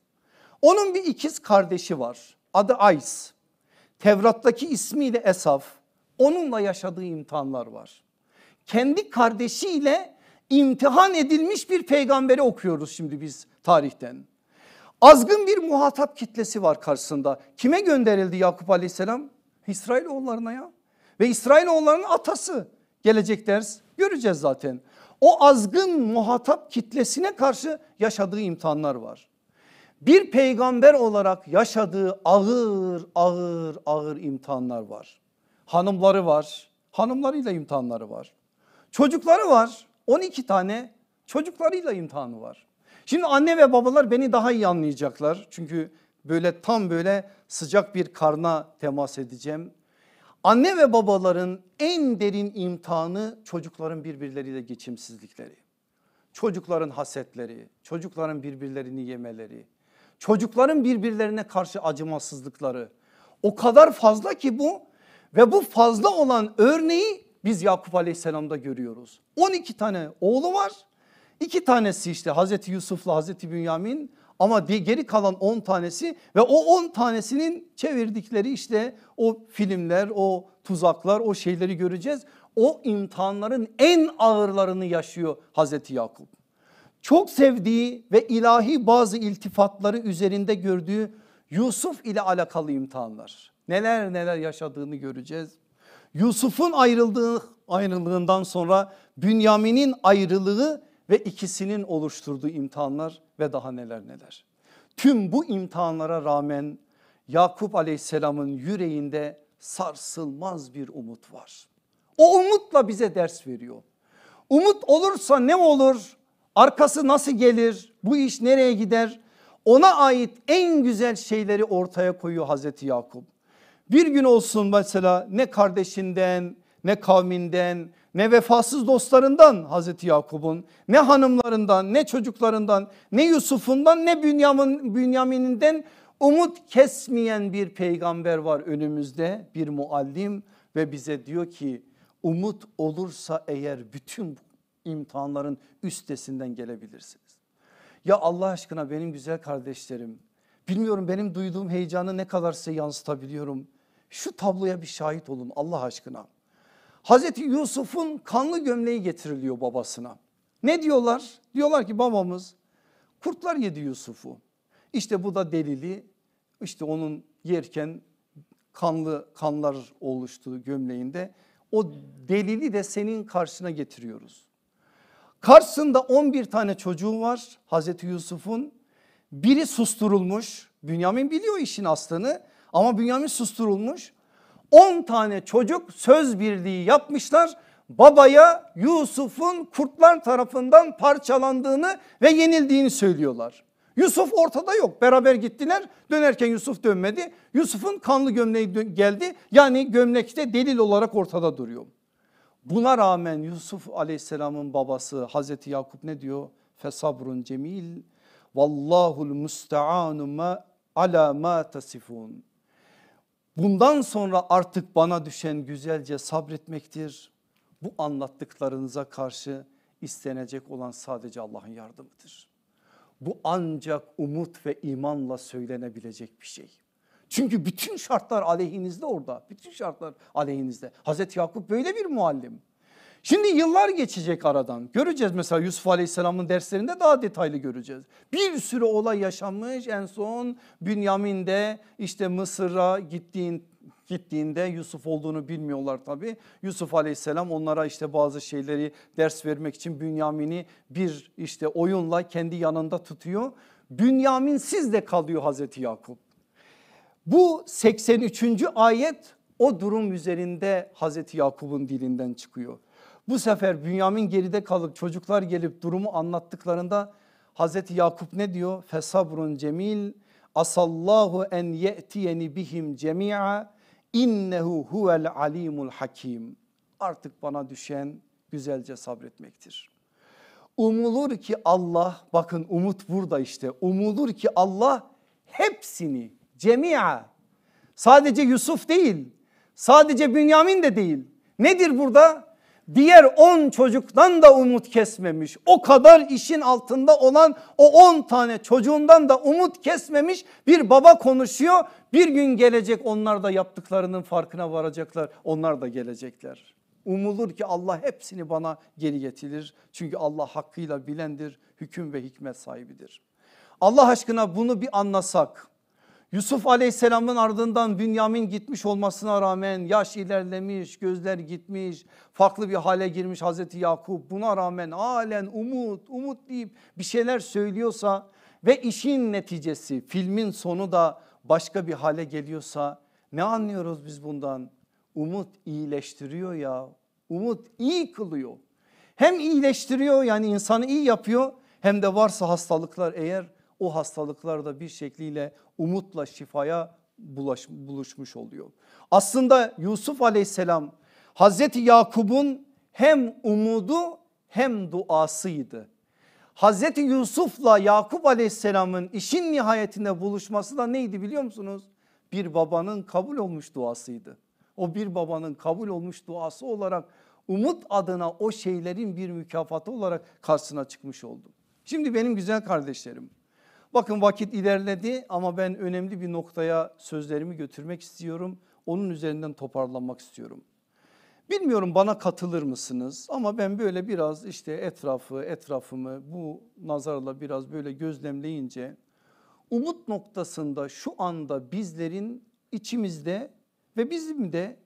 A: Onun bir ikiz kardeşi var adı Ays. Tevrat'taki ismiyle Esaf onunla yaşadığı imtihanlar var. Kendi kardeşiyle imtihan edilmiş bir peygamberi okuyoruz şimdi biz tarihten. Azgın bir muhatap kitlesi var karşısında. Kime gönderildi Yakup aleyhisselam? İsrailoğullarına ya ve İsrailoğullarının atası. Gelecek ders göreceğiz zaten. O azgın muhatap kitlesine karşı yaşadığı imtihanlar var. Bir peygamber olarak yaşadığı ağır ağır ağır imtihanlar var. Hanımları var. Hanımlarıyla imtihanları var. Çocukları var. 12 tane çocuklarıyla imtihanı var. Şimdi anne ve babalar beni daha iyi anlayacaklar. Çünkü böyle tam böyle sıcak bir karna temas edeceğim. Anne ve babaların en derin imtihanı çocukların birbirleriyle geçimsizlikleri. Çocukların hasetleri, çocukların birbirlerini yemeleri, çocukların birbirlerine karşı acımasızlıkları. O kadar fazla ki bu ve bu fazla olan örneği biz Yakup Aleyhisselam'da görüyoruz. 12 tane oğlu var. İki tanesi işte Hazreti Yusuf'la Hazreti Bünyamin, ama geri kalan 10 tanesi ve o 10 tanesinin çevirdikleri işte o filmler o tuzaklar o şeyleri göreceğiz. O imtihanların en ağırlarını yaşıyor Hazreti Yakup. Çok sevdiği ve ilahi bazı iltifatları üzerinde gördüğü Yusuf ile alakalı imtihanlar. Neler neler yaşadığını göreceğiz. Yusuf'un ayrıldığı ayrılığından sonra Bünyamin'in ayrılığı ve ikisinin oluşturduğu imtihanlar ve daha neler neler. Tüm bu imtihanlara rağmen Yakup aleyhisselamın yüreğinde sarsılmaz bir umut var. O umutla bize ders veriyor. Umut olursa ne olur? Arkası nasıl gelir? Bu iş nereye gider? Ona ait en güzel şeyleri ortaya koyuyor Hazreti Yakup. Bir gün olsun mesela ne kardeşinden ne kavminden ne vefasız dostlarından Hazreti Yakup'un ne hanımlarından ne çocuklarından ne Yusuf'undan ne Bünyamin, Bünyamin'inden umut kesmeyen bir peygamber var önümüzde bir muallim ve bize diyor ki umut olursa eğer bütün imtihanların üstesinden gelebilirsiniz. Ya Allah aşkına benim güzel kardeşlerim bilmiyorum benim duyduğum heyecanı ne kadar size yansıtabiliyorum. Şu tabloya bir şahit olun Allah aşkına. Hazreti Yusuf'un kanlı gömleği getiriliyor babasına. Ne diyorlar? Diyorlar ki babamız kurtlar yedi Yusuf'u. İşte bu da delili. İşte onun yerken kanlı kanlar oluştu gömleğinde. O delili de senin karşına getiriyoruz. Karşısında 11 tane çocuğu var Hazreti Yusuf'un. Biri susturulmuş. Bünyamin biliyor işin aslını ama Bünyamin susturulmuş. 10 tane çocuk söz birliği yapmışlar. Babaya Yusuf'un kurtlar tarafından parçalandığını ve yenildiğini söylüyorlar. Yusuf ortada yok beraber gittiler dönerken Yusuf dönmedi. Yusuf'un kanlı gömleği geldi yani gömlekte delil olarak ortada duruyor. Buna rağmen Yusuf aleyhisselamın babası Hazreti Yakup ne diyor? Fesabrun cemil vallahul müsteanu ala ma tasifun. Bundan sonra artık bana düşen güzelce sabretmektir. Bu anlattıklarınıza karşı istenecek olan sadece Allah'ın yardımıdır. Bu ancak umut ve imanla söylenebilecek bir şey. Çünkü bütün şartlar aleyhinizde orada. Bütün şartlar aleyhinizde. Hazreti Yakup böyle bir muallim. Şimdi yıllar geçecek aradan göreceğiz mesela Yusuf Aleyhisselam'ın derslerinde daha detaylı göreceğiz. Bir sürü olay yaşanmış en son Bünyamin'de işte Mısır'a gittiğin, gittiğinde Yusuf olduğunu bilmiyorlar tabii. Yusuf aleyhisselam onlara işte bazı şeyleri ders vermek için Bünyamin'i bir işte oyunla kendi yanında tutuyor. Bünyamin sizde kalıyor Hazreti Yakup. Bu 83. ayet o durum üzerinde Hazreti Yakup'un dilinden çıkıyor. Bu sefer Bünyamin geride kalıp çocuklar gelip durumu anlattıklarında Hazreti Yakup ne diyor? Fesabrun cemil asallahu en ye'tiyeni bihim cemi'a innehu huvel alimul hakim. Artık bana düşen güzelce sabretmektir. Umulur ki Allah bakın umut burada işte umulur ki Allah hepsini cemi'a sadece Yusuf değil sadece Bünyamin de değil nedir burada diğer 10 çocuktan da umut kesmemiş. O kadar işin altında olan o 10 tane çocuğundan da umut kesmemiş bir baba konuşuyor. Bir gün gelecek onlar da yaptıklarının farkına varacaklar. Onlar da gelecekler. Umulur ki Allah hepsini bana geri getirir. Çünkü Allah hakkıyla bilendir, hüküm ve hikmet sahibidir. Allah aşkına bunu bir anlasak Yusuf aleyhisselamın ardından Bünyamin gitmiş olmasına rağmen yaş ilerlemiş gözler gitmiş farklı bir hale girmiş Hazreti Yakup buna rağmen halen umut umut deyip bir şeyler söylüyorsa ve işin neticesi filmin sonu da başka bir hale geliyorsa ne anlıyoruz biz bundan? Umut iyileştiriyor ya umut iyi kılıyor hem iyileştiriyor yani insanı iyi yapıyor hem de varsa hastalıklar eğer o hastalıklar da bir şekliyle umutla şifaya bulaş, buluşmuş oluyor. Aslında Yusuf aleyhisselam Hazreti Yakup'un hem umudu hem duasıydı. Hazreti Yusuf'la Yakup aleyhisselamın işin nihayetinde buluşması da neydi biliyor musunuz? Bir babanın kabul olmuş duasıydı. O bir babanın kabul olmuş duası olarak umut adına o şeylerin bir mükafatı olarak karşısına çıkmış oldu. Şimdi benim güzel kardeşlerim Bakın vakit ilerledi ama ben önemli bir noktaya sözlerimi götürmek istiyorum. Onun üzerinden toparlanmak istiyorum. Bilmiyorum bana katılır mısınız ama ben böyle biraz işte etrafı etrafımı bu nazarla biraz böyle gözlemleyince umut noktasında şu anda bizlerin içimizde ve bizim de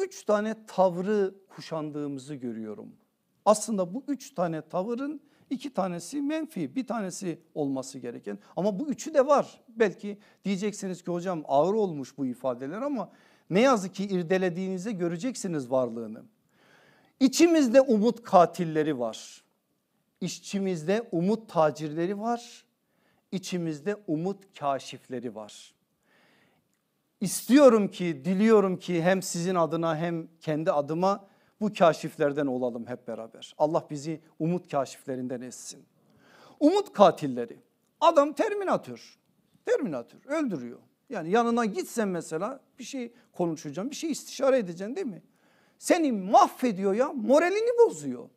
A: üç tane tavrı kuşandığımızı görüyorum. Aslında bu üç tane tavırın İki tanesi menfi bir tanesi olması gereken ama bu üçü de var. Belki diyeceksiniz ki hocam ağır olmuş bu ifadeler ama ne yazık ki irdelediğinizde göreceksiniz varlığını. İçimizde umut katilleri var. İşçimizde umut tacirleri var. İçimizde umut kaşifleri var. İstiyorum ki diliyorum ki hem sizin adına hem kendi adıma bu kaşiflerden olalım hep beraber. Allah bizi umut kaşiflerinden etsin. Umut katilleri. Adam terminatör. Terminatör öldürüyor. Yani yanına gitsen mesela bir şey konuşacağım, bir şey istişare edeceksin değil mi? Seni mahvediyor ya, moralini bozuyor.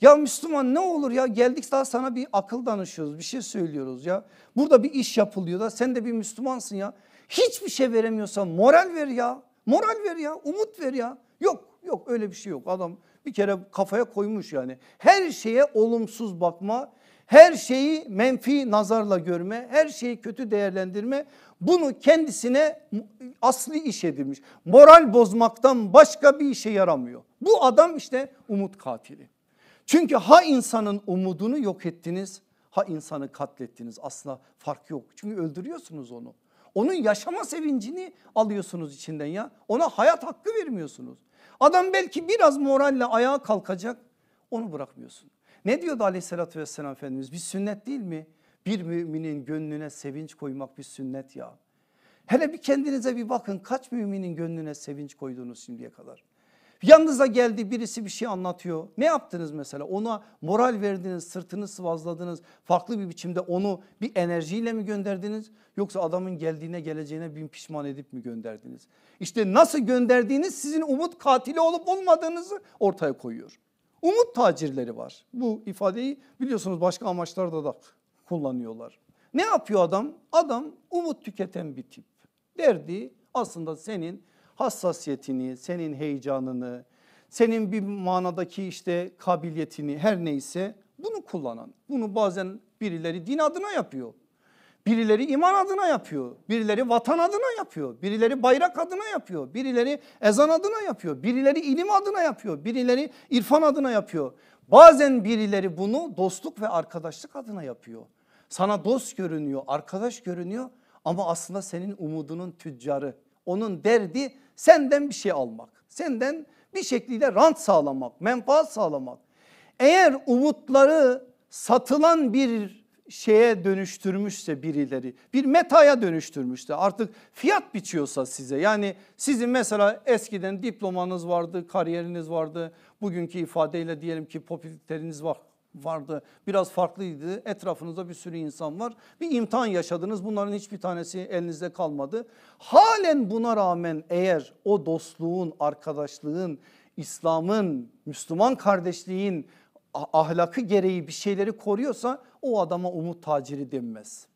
A: Ya Müslüman ne olur ya geldik daha sana bir akıl danışıyoruz, bir şey söylüyoruz ya. Burada bir iş yapılıyor da sen de bir Müslümansın ya. Hiçbir şey veremiyorsa moral ver ya. Moral ver ya, umut ver ya. Yok Yok öyle bir şey yok. Adam bir kere kafaya koymuş yani. Her şeye olumsuz bakma, her şeyi menfi nazarla görme, her şeyi kötü değerlendirme bunu kendisine asli iş edilmiş. Moral bozmaktan başka bir işe yaramıyor. Bu adam işte umut katili. Çünkü ha insanın umudunu yok ettiniz ha insanı katlettiniz asla fark yok. Çünkü öldürüyorsunuz onu. Onun yaşama sevincini alıyorsunuz içinden ya. Ona hayat hakkı vermiyorsunuz. Adam belki biraz moralle ayağa kalkacak onu bırakmıyorsun. Ne diyordu aleyhissalatü vesselam Efendimiz bir sünnet değil mi? Bir müminin gönlüne sevinç koymak bir sünnet ya. Hele bir kendinize bir bakın kaç müminin gönlüne sevinç koydunuz şimdiye kadar. Yanınıza geldi birisi bir şey anlatıyor. Ne yaptınız mesela? Ona moral verdiniz, sırtını sıvazladınız. Farklı bir biçimde onu bir enerjiyle mi gönderdiniz? Yoksa adamın geldiğine geleceğine bin pişman edip mi gönderdiniz? İşte nasıl gönderdiğiniz sizin umut katili olup olmadığınızı ortaya koyuyor. Umut tacirleri var. Bu ifadeyi biliyorsunuz başka amaçlarda da kullanıyorlar. Ne yapıyor adam? Adam umut tüketen bir tip. Derdi aslında senin hassasiyetini, senin heyecanını, senin bir manadaki işte kabiliyetini her neyse bunu kullanan. Bunu bazen birileri din adına yapıyor. Birileri iman adına yapıyor. Birileri vatan adına yapıyor. Birileri bayrak adına yapıyor. Birileri ezan adına yapıyor. Birileri ilim adına yapıyor. Birileri irfan adına yapıyor. Bazen birileri bunu dostluk ve arkadaşlık adına yapıyor. Sana dost görünüyor, arkadaş görünüyor ama aslında senin umudunun tüccarı. Onun derdi senden bir şey almak. Senden bir şekilde rant sağlamak, menfaat sağlamak. Eğer umutları satılan bir şeye dönüştürmüşse birileri bir metaya dönüştürmüşse artık fiyat biçiyorsa size yani sizin mesela eskiden diplomanız vardı kariyeriniz vardı bugünkü ifadeyle diyelim ki popüleriniz var vardı. Biraz farklıydı. Etrafınızda bir sürü insan var. Bir imtihan yaşadınız. Bunların hiçbir tanesi elinizde kalmadı. Halen buna rağmen eğer o dostluğun, arkadaşlığın, İslam'ın, Müslüman kardeşliğin ahlakı gereği bir şeyleri koruyorsa o adama umut taciri denmez.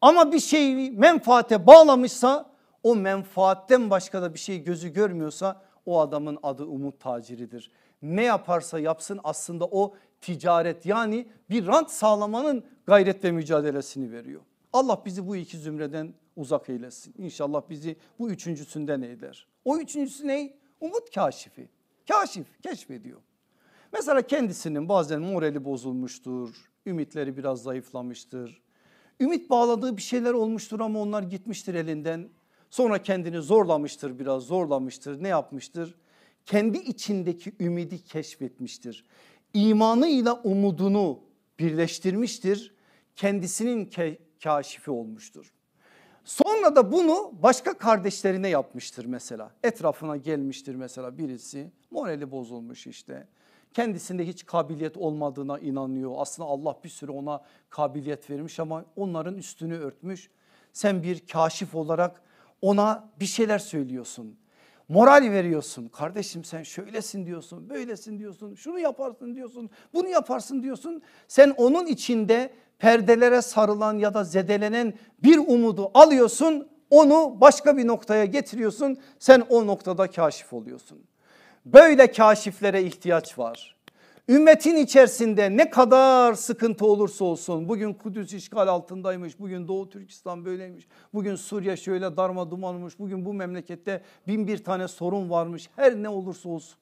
A: Ama bir şeyi menfaate bağlamışsa o menfaatten başka da bir şey gözü görmüyorsa o adamın adı umut taciridir. Ne yaparsa yapsın aslında o ticaret yani bir rant sağlamanın gayret ve mücadelesini veriyor. Allah bizi bu iki zümreden uzak eylesin. İnşallah bizi bu üçüncüsünden eyler. O üçüncüsü ne? Umut kaşifi. Kaşif keşfediyor. Mesela kendisinin bazen morali bozulmuştur. Ümitleri biraz zayıflamıştır. Ümit bağladığı bir şeyler olmuştur ama onlar gitmiştir elinden. Sonra kendini zorlamıştır biraz zorlamıştır. Ne yapmıştır? Kendi içindeki ümidi keşfetmiştir imanıyla umudunu birleştirmiştir. Kendisinin ke kaşifi olmuştur. Sonra da bunu başka kardeşlerine yapmıştır mesela. Etrafına gelmiştir mesela birisi morali bozulmuş işte. Kendisinde hiç kabiliyet olmadığına inanıyor. Aslında Allah bir sürü ona kabiliyet vermiş ama onların üstünü örtmüş. Sen bir kaşif olarak ona bir şeyler söylüyorsun moral veriyorsun. Kardeşim sen şöylesin diyorsun, böylesin diyorsun, şunu yaparsın diyorsun, bunu yaparsın diyorsun. Sen onun içinde perdelere sarılan ya da zedelenen bir umudu alıyorsun. Onu başka bir noktaya getiriyorsun. Sen o noktada kaşif oluyorsun. Böyle kaşiflere ihtiyaç var. Ümmetin içerisinde ne kadar sıkıntı olursa olsun bugün Kudüs işgal altındaymış, bugün Doğu Türkistan böyleymiş, bugün Suriye şöyle darma dumanmış, bugün bu memlekette bin bir tane sorun varmış her ne olursa olsun.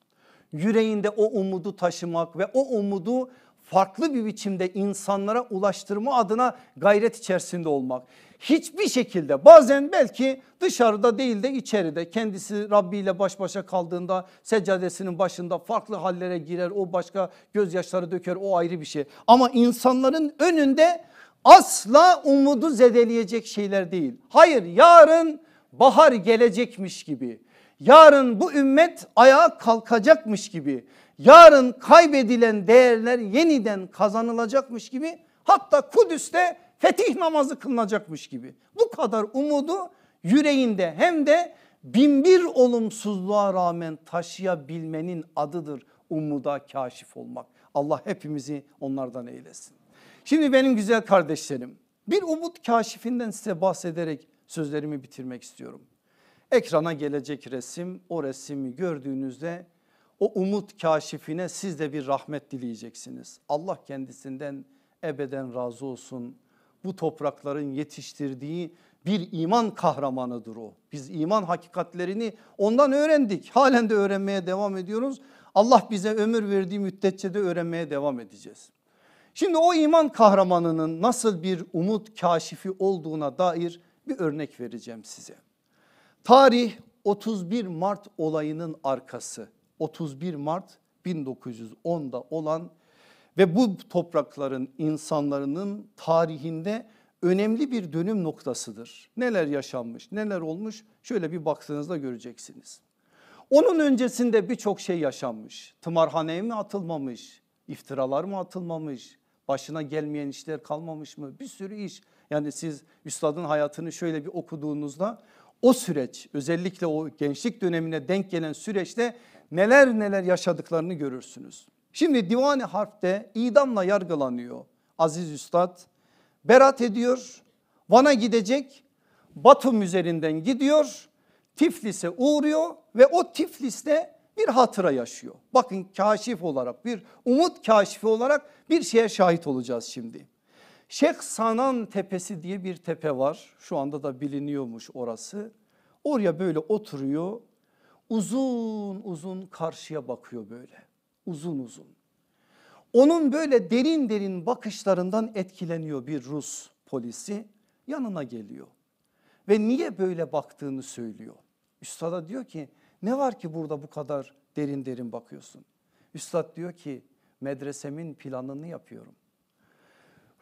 A: Yüreğinde o umudu taşımak ve o umudu farklı bir biçimde insanlara ulaştırma adına gayret içerisinde olmak hiçbir şekilde bazen belki dışarıda değil de içeride kendisi Rabbi ile baş başa kaldığında seccadesinin başında farklı hallere girer o başka gözyaşları döker o ayrı bir şey ama insanların önünde asla umudu zedeleyecek şeyler değil. Hayır yarın bahar gelecekmiş gibi yarın bu ümmet ayağa kalkacakmış gibi yarın kaybedilen değerler yeniden kazanılacakmış gibi hatta Kudüs'te fetih namazı kılınacakmış gibi. Bu kadar umudu yüreğinde hem de binbir olumsuzluğa rağmen taşıyabilmenin adıdır umuda kaşif olmak. Allah hepimizi onlardan eylesin. Şimdi benim güzel kardeşlerim bir umut kaşifinden size bahsederek sözlerimi bitirmek istiyorum. Ekrana gelecek resim o resmi gördüğünüzde o umut kaşifine siz de bir rahmet dileyeceksiniz. Allah kendisinden ebeden razı olsun bu toprakların yetiştirdiği bir iman kahramanıdır o. Biz iman hakikatlerini ondan öğrendik. Halen de öğrenmeye devam ediyoruz. Allah bize ömür verdiği müddetçe de öğrenmeye devam edeceğiz. Şimdi o iman kahramanının nasıl bir umut kaşifi olduğuna dair bir örnek vereceğim size. Tarih 31 Mart olayının arkası. 31 Mart 1910'da olan ve bu toprakların insanların tarihinde önemli bir dönüm noktasıdır. Neler yaşanmış, neler olmuş şöyle bir baktığınızda göreceksiniz. Onun öncesinde birçok şey yaşanmış. Tımarhaneye mi atılmamış, iftiralar mı atılmamış, başına gelmeyen işler kalmamış mı? Bir sürü iş. Yani siz üstadın hayatını şöyle bir okuduğunuzda o süreç özellikle o gençlik dönemine denk gelen süreçte neler neler yaşadıklarını görürsünüz. Şimdi divane harfte idamla yargılanıyor aziz üstad. Berat ediyor Van'a gidecek Batum üzerinden gidiyor Tiflis'e uğruyor ve o Tiflis'te bir hatıra yaşıyor. Bakın kaşif olarak bir umut kaşifi olarak bir şeye şahit olacağız şimdi. Şeyh Sanan Tepesi diye bir tepe var. Şu anda da biliniyormuş orası. Oraya böyle oturuyor. Uzun uzun karşıya bakıyor böyle uzun uzun. Onun böyle derin derin bakışlarından etkileniyor bir Rus polisi yanına geliyor ve niye böyle baktığını söylüyor. Üstada diyor ki ne var ki burada bu kadar derin derin bakıyorsun? Üstad diyor ki medresemin planını yapıyorum.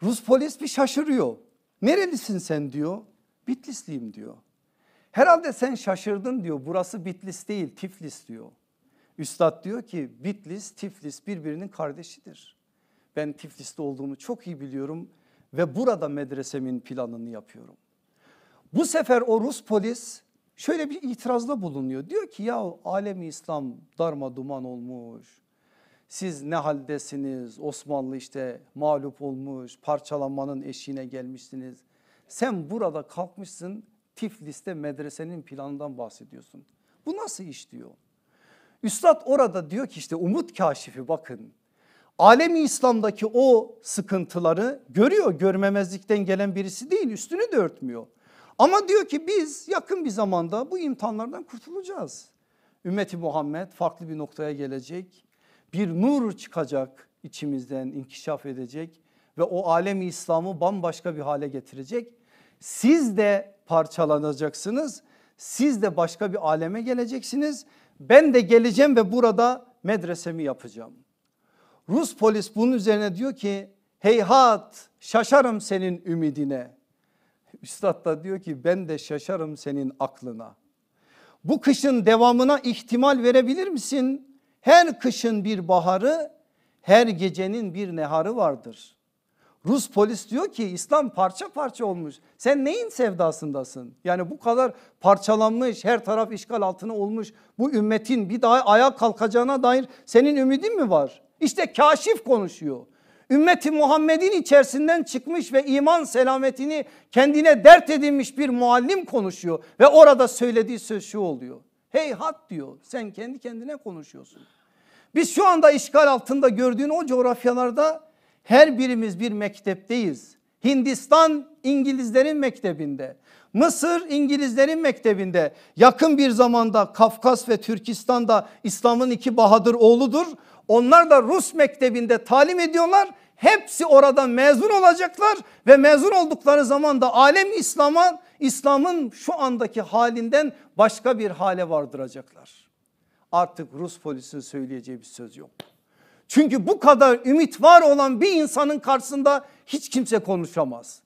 A: Rus polis bir şaşırıyor. Nerelisin sen diyor. Bitlisliyim diyor. Herhalde sen şaşırdın diyor. Burası Bitlis değil Tiflis diyor. Üstad diyor ki Bitlis, Tiflis birbirinin kardeşidir. Ben Tiflis'te olduğumu çok iyi biliyorum ve burada medresemin planını yapıyorum. Bu sefer o Rus polis şöyle bir itirazda bulunuyor. Diyor ki ya alemi İslam darma duman olmuş. Siz ne haldesiniz? Osmanlı işte mağlup olmuş, parçalanmanın eşiğine gelmişsiniz. Sen burada kalkmışsın Tiflis'te medresenin planından bahsediyorsun. Bu nasıl iş diyor. Üstad orada diyor ki işte umut kaşifi bakın. Alemi İslam'daki o sıkıntıları görüyor görmemezlikten gelen birisi değil üstünü de örtmüyor. Ama diyor ki biz yakın bir zamanda bu imtihanlardan kurtulacağız. Ümmeti Muhammed farklı bir noktaya gelecek. Bir nur çıkacak içimizden inkişaf edecek ve o alemi İslam'ı bambaşka bir hale getirecek. Siz de parçalanacaksınız. Siz de başka bir aleme geleceksiniz ben de geleceğim ve burada medresemi yapacağım. Rus polis bunun üzerine diyor ki heyhat şaşarım senin ümidine. Üstad da diyor ki ben de şaşarım senin aklına. Bu kışın devamına ihtimal verebilir misin? Her kışın bir baharı, her gecenin bir neharı vardır. Rus polis diyor ki İslam parça parça olmuş. Sen neyin sevdasındasın? Yani bu kadar parçalanmış, her taraf işgal altına olmuş. Bu ümmetin bir daha ayağa kalkacağına dair senin ümidin mi var? İşte kaşif konuşuyor. Ümmeti Muhammed'in içerisinden çıkmış ve iman selametini kendine dert edinmiş bir muallim konuşuyor. Ve orada söylediği söz şu oluyor. Heyhat diyor sen kendi kendine konuşuyorsun. Biz şu anda işgal altında gördüğün o coğrafyalarda her birimiz bir mektepteyiz. Hindistan İngilizlerin mektebinde. Mısır İngilizlerin mektebinde yakın bir zamanda Kafkas ve Türkistan'da İslam'ın iki bahadır oğludur. Onlar da Rus mektebinde talim ediyorlar. Hepsi orada mezun olacaklar ve mezun oldukları zaman da alem İslam'a İslam'ın şu andaki halinden başka bir hale vardıracaklar. Artık Rus polisin söyleyeceği bir söz yok. Çünkü bu kadar ümit var olan bir insanın karşısında hiç kimse konuşamaz.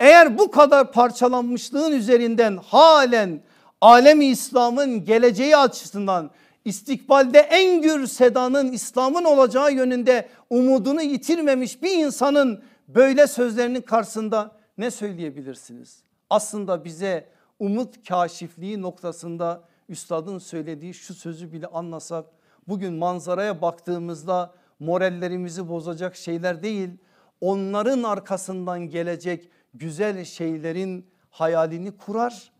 A: Eğer bu kadar parçalanmışlığın üzerinden halen alemi İslam'ın geleceği açısından istikbalde en gür sedanın İslam'ın olacağı yönünde umudunu yitirmemiş bir insanın böyle sözlerinin karşısında ne söyleyebilirsiniz? Aslında bize umut kaşifliği noktasında üstadın söylediği şu sözü bile anlasak bugün manzaraya baktığımızda morallerimizi bozacak şeyler değil onların arkasından gelecek güzel şeylerin hayalini kurar.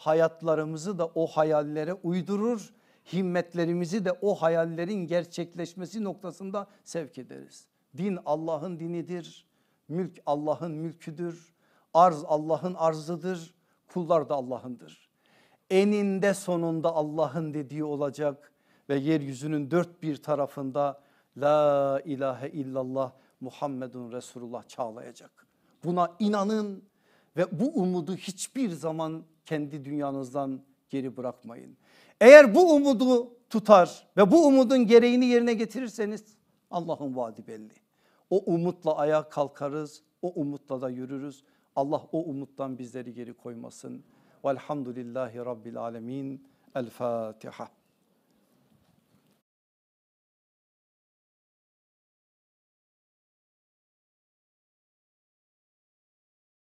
A: Hayatlarımızı da o hayallere uydurur. Himmetlerimizi de o hayallerin gerçekleşmesi noktasında sevk ederiz. Din Allah'ın dinidir. Mülk Allah'ın mülküdür. Arz Allah'ın arzıdır. Kullar da Allah'ındır. Eninde sonunda Allah'ın dediği olacak ve yeryüzünün dört bir tarafında La ilahe illallah Muhammedun Resulullah çağlayacak. Buna inanın ve bu umudu hiçbir zaman kendi dünyanızdan geri bırakmayın. Eğer bu umudu tutar ve bu umudun gereğini yerine getirirseniz Allah'ın vaadi belli. O umutla ayağa kalkarız, o umutla da yürürüz. Allah o umuttan bizleri geri koymasın. Velhamdülillahi Rabbil Alemin. El Fatiha.